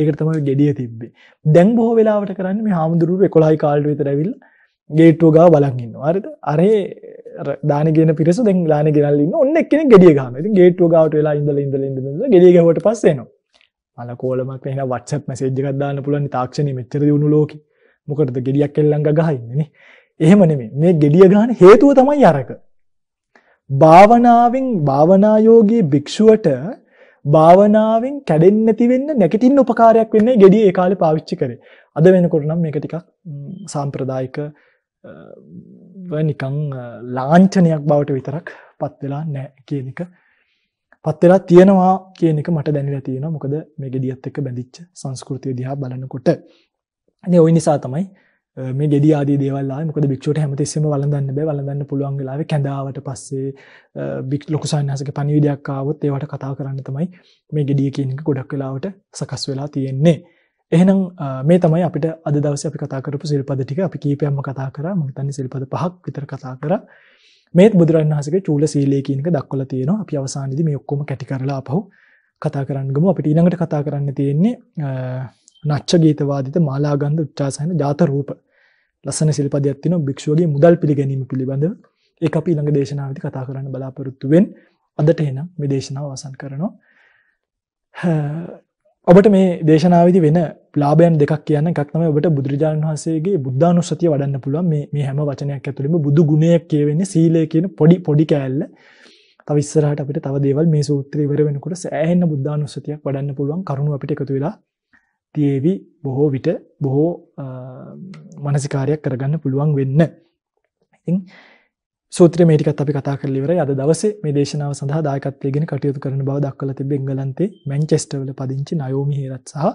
ඒකට තමයි gediy තිබ්බේ. දැන් බොහෝ වෙලාවට කරන්නේ මේ හාමුදුරුවෝ 11යි කාලේ විතර ඇවිල්ලා ගේට්ටුව ගාව බලන් ඉන්නවා. හරිද? අරේ දාන ගෙන පිරිස දැන් දාන ගෙනල්ලා ඉන්න ඔන්න එක්කෙනෙක් ගෙඩිය ගහනවා. ඉතින් ගේට්ටුව ගාවට වෙලා ඉඳලා ඉඳලා ඉඳලා ගෙඩිය ගහුවට පස්සේ එනවා. මල කෝලමක් නේ එහෙනම් WhatsApp message එකක් දාන්න පුළුවන් තාක්ෂණයේ මෙච්චර දියුණු ලෝකේ. මොකටද ගෙඩියක් එල්ලංග ගහින්නේ නේ. එහෙම නෙමෙයි. මේ ගෙඩිය ගන්න හේතුව තමයි අරක. භාවනාවෙන් භාවනායෝගී භික්ෂුවට භාවනාවෙන් කැඩෙන්නේ නැති වෙන්න නැගිටින්න උපකාරයක් වෙන්නේ gediye ඒ කාලේ පාවිච්චි කරේ. අද වෙනකොට නම් මේක ටිකක් සාම්ප්‍රදායික නිකං ලාංචනයක් බවට විතරක් පත්වෙලා නෑ කියනක පත්වෙලා තියෙනවා කියනක මට දැනිලා තියෙන මොකද මේ ගෙදියත් එක බැඳිච්ච සංස්කෘතිය දිහා බලනකොට ඇ ඔයි නිසා තමයි මේ ගෙද ආදී දේවල්ලා මොකද භික්ෂුවට හැමතිස්සම වලඳන්න බෑ වලඳන්න පුළුවන් වෙලාවෙ කැඳාවට පස්සේ බික් ලොකු සන්හසක පණිවිඩයක් ආවොත් ඒවට කතා කරන්න තමයි මේ ගෙඩිය කියනක ගොඩක් වෙලාවට සකස් වෙලා තියෙන්නේ එහෙනම් මේ තමයි අපිට අද දවසේ අපි කතා කරපු සිල්පද ටික අපි කීපයක්ම කතා කරා මම හිතන්නේ සිල්පද පහක් විතර කතා කරා මේත් බුදුරජාණන් වහන්සේගේ චූල සීලය කියන එක දක්වලා තියෙනවා අපි අවසානයේදී මේ ඔක්කොම කැටි කරලා ආපහු කතා කරන්න ගමු අපිට ඊළඟට කතා කරන්න තියෙන්නේ නච්ච ගීතවාදිත මාලාගන්ධ උච්චාසන ජාත රූප ලස්සන සිල්පදයක් තියෙනවා භික්ෂුවගේ මුදල් පිළිගැනීම පිළිබඳව ඒක අපි ඊළඟ දේශනාවේදී කතා කරන්න බලාපොරොත්තු වෙන් අදට එහෙනම් මේ දේශනාව අවසන් කරනවා ඔබට මේ දේශනාවේදී වෙන ලාභයන් දෙකක් කියන්න එකක් තමයි ඔබට බුදුරජාණන් වහන්සේගේ බුද්ධානුස්සතිය වඩන්න පුළුවන් මේ මේ හැම වචනයක් ඇතුළෙම බුදු ගුණයක් කියවෙන්නේ සීලය කියන පොඩි පොඩි කෑල්ල. තව ඉස්සරහට අපිට තව දේවල් මේ සූත්‍රය ඉවර වෙනකොට සෑහෙන බුද්ධානුස්සතියක් වඩන්න පුළුවන් කරුණු අපිට එකතු වෙලා තියේවි බොහෝ විට බොහෝ මානසිකාරයක් කරගන්න පුළුවන් වෙන්න. ඉතින් සූත්‍ර මේ ටිකත් අපි කතා කරලා ඉවරයි. අද දවසේ මේ දේශනාව සඳහා දායකත්වයෙන් කටයුතු කරන බව දක්වලා තිබෙන එංගලන්තේ මැන්චෙස්ටර් වල පදිංචි නයෝමි හේරත් සහ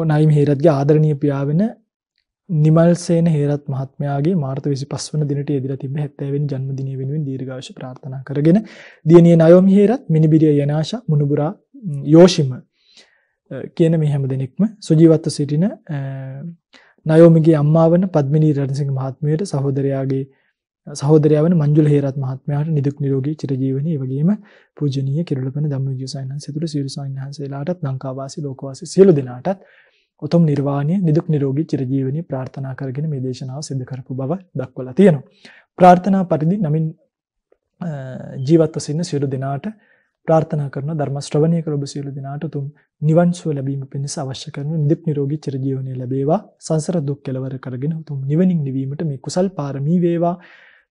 ඔ නයිම් හේරත්ගේ ආදරණීය පියා වෙන නිමල් සේන හේරත් මහත්මයාගේ මාර්ත 25 වන දිනට යෙදিলা තිබෙන 70 වෙනි ජන්මදිනය වෙනුවෙන් දීර්ඝායුෂ ප්‍රාර්ථනා කරගෙන දියණිය නයෝමි හේරත් මිනිබිරිය යනාෂා මුනුබුරා යෝෂිම කියන මේ හැම දෙනෙක්ම සුජීවත්ව සිටින නයෝමිගේ අම්මා වන පද්මිනී රණසිංහ මහත්මියට සහෝදරයාගේ සහෝදරයා වන මංජුල හේරත් මහත්මයාට නිදුක් නිරෝගී චිරජීවනයේ වගේම පූජනීය කිරුළපන ධම්මවිජය සයන්හන්ස ඇතුළු සියලු සයන්හන්සේලාටත් ලංකාවාසී ලෝකවාසී සියලු දෙනාටත් උතුම් නිර්වාණය නිදුක් නිරෝගී චිරජීවනයේ ප්‍රාර්ථනා කරගෙන මේ දේශනාව සිදු කරපු බව දක්වලා තියෙනවා. ප්‍රාර්ථනා පරිදි නමින් ජීවත්ව සිටින සියලු දෙනාට ප්‍රාර්ථනා කරන ධර්ම ශ්‍රවණය කර ඔබ සියලු දෙනාට උතුම් නිවන් සුව ලැබීම පිණිස අවශ්‍ය කරන නිදුක් නිරෝගී චිරජීවනය ලැබේවා සංසාර දුක් කෙලවර කරගෙන උතුම් නිවනින් නිවීමට මේ කුසල් පාරමී වේවා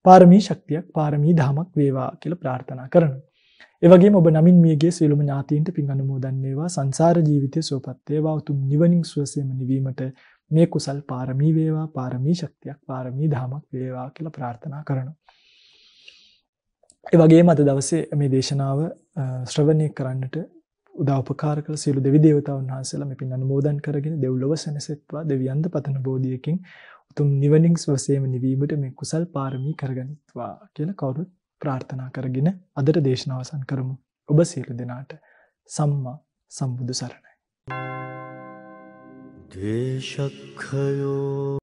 පාරමී ශක්තියක් පාරමී දහමක් වේවා කියලා ප්‍රාර්ථනා කරනවා. ඒ වගේම ඔබ නමින් මියගේ සියලුම ඥාතීන්ට පින් අනුමෝදන් වේවා සංසාර ජීවිතය සුවපත් වේවා උතුම් නිවනින් සුවසෙම නිවීමට මේ කුසල් පාරමී වේවා පාරමී ශක්තියක් පාරමී දහමක් වේවා කියලා ප්‍රාර්ථනා කරනවා. ඒ වගේම අද දවසේ මේ දේශනාව ශ්‍රවණය කරන්නට උදා උපකාර කළ සියලු දෙවි දේවතාවුන් වහන්සේලා මේ පින් අනුමෝදන් කරගෙන දෙව්ලොව සැනසෙත්වා දෙවියන් ද පතන බෝධියකින් උතුම් නිවනින්ස් වසයම නිවීමට මේ කුසල් පාරමී කරගනිත්වා කියල කවුරුත් ප්‍රාර්ථනා කරගෙන අදට දේශනවසන් කරමු ඔබ සියලු දෙනාට සම්මා සම්බුදු සරණයි. දේශක්හයෝ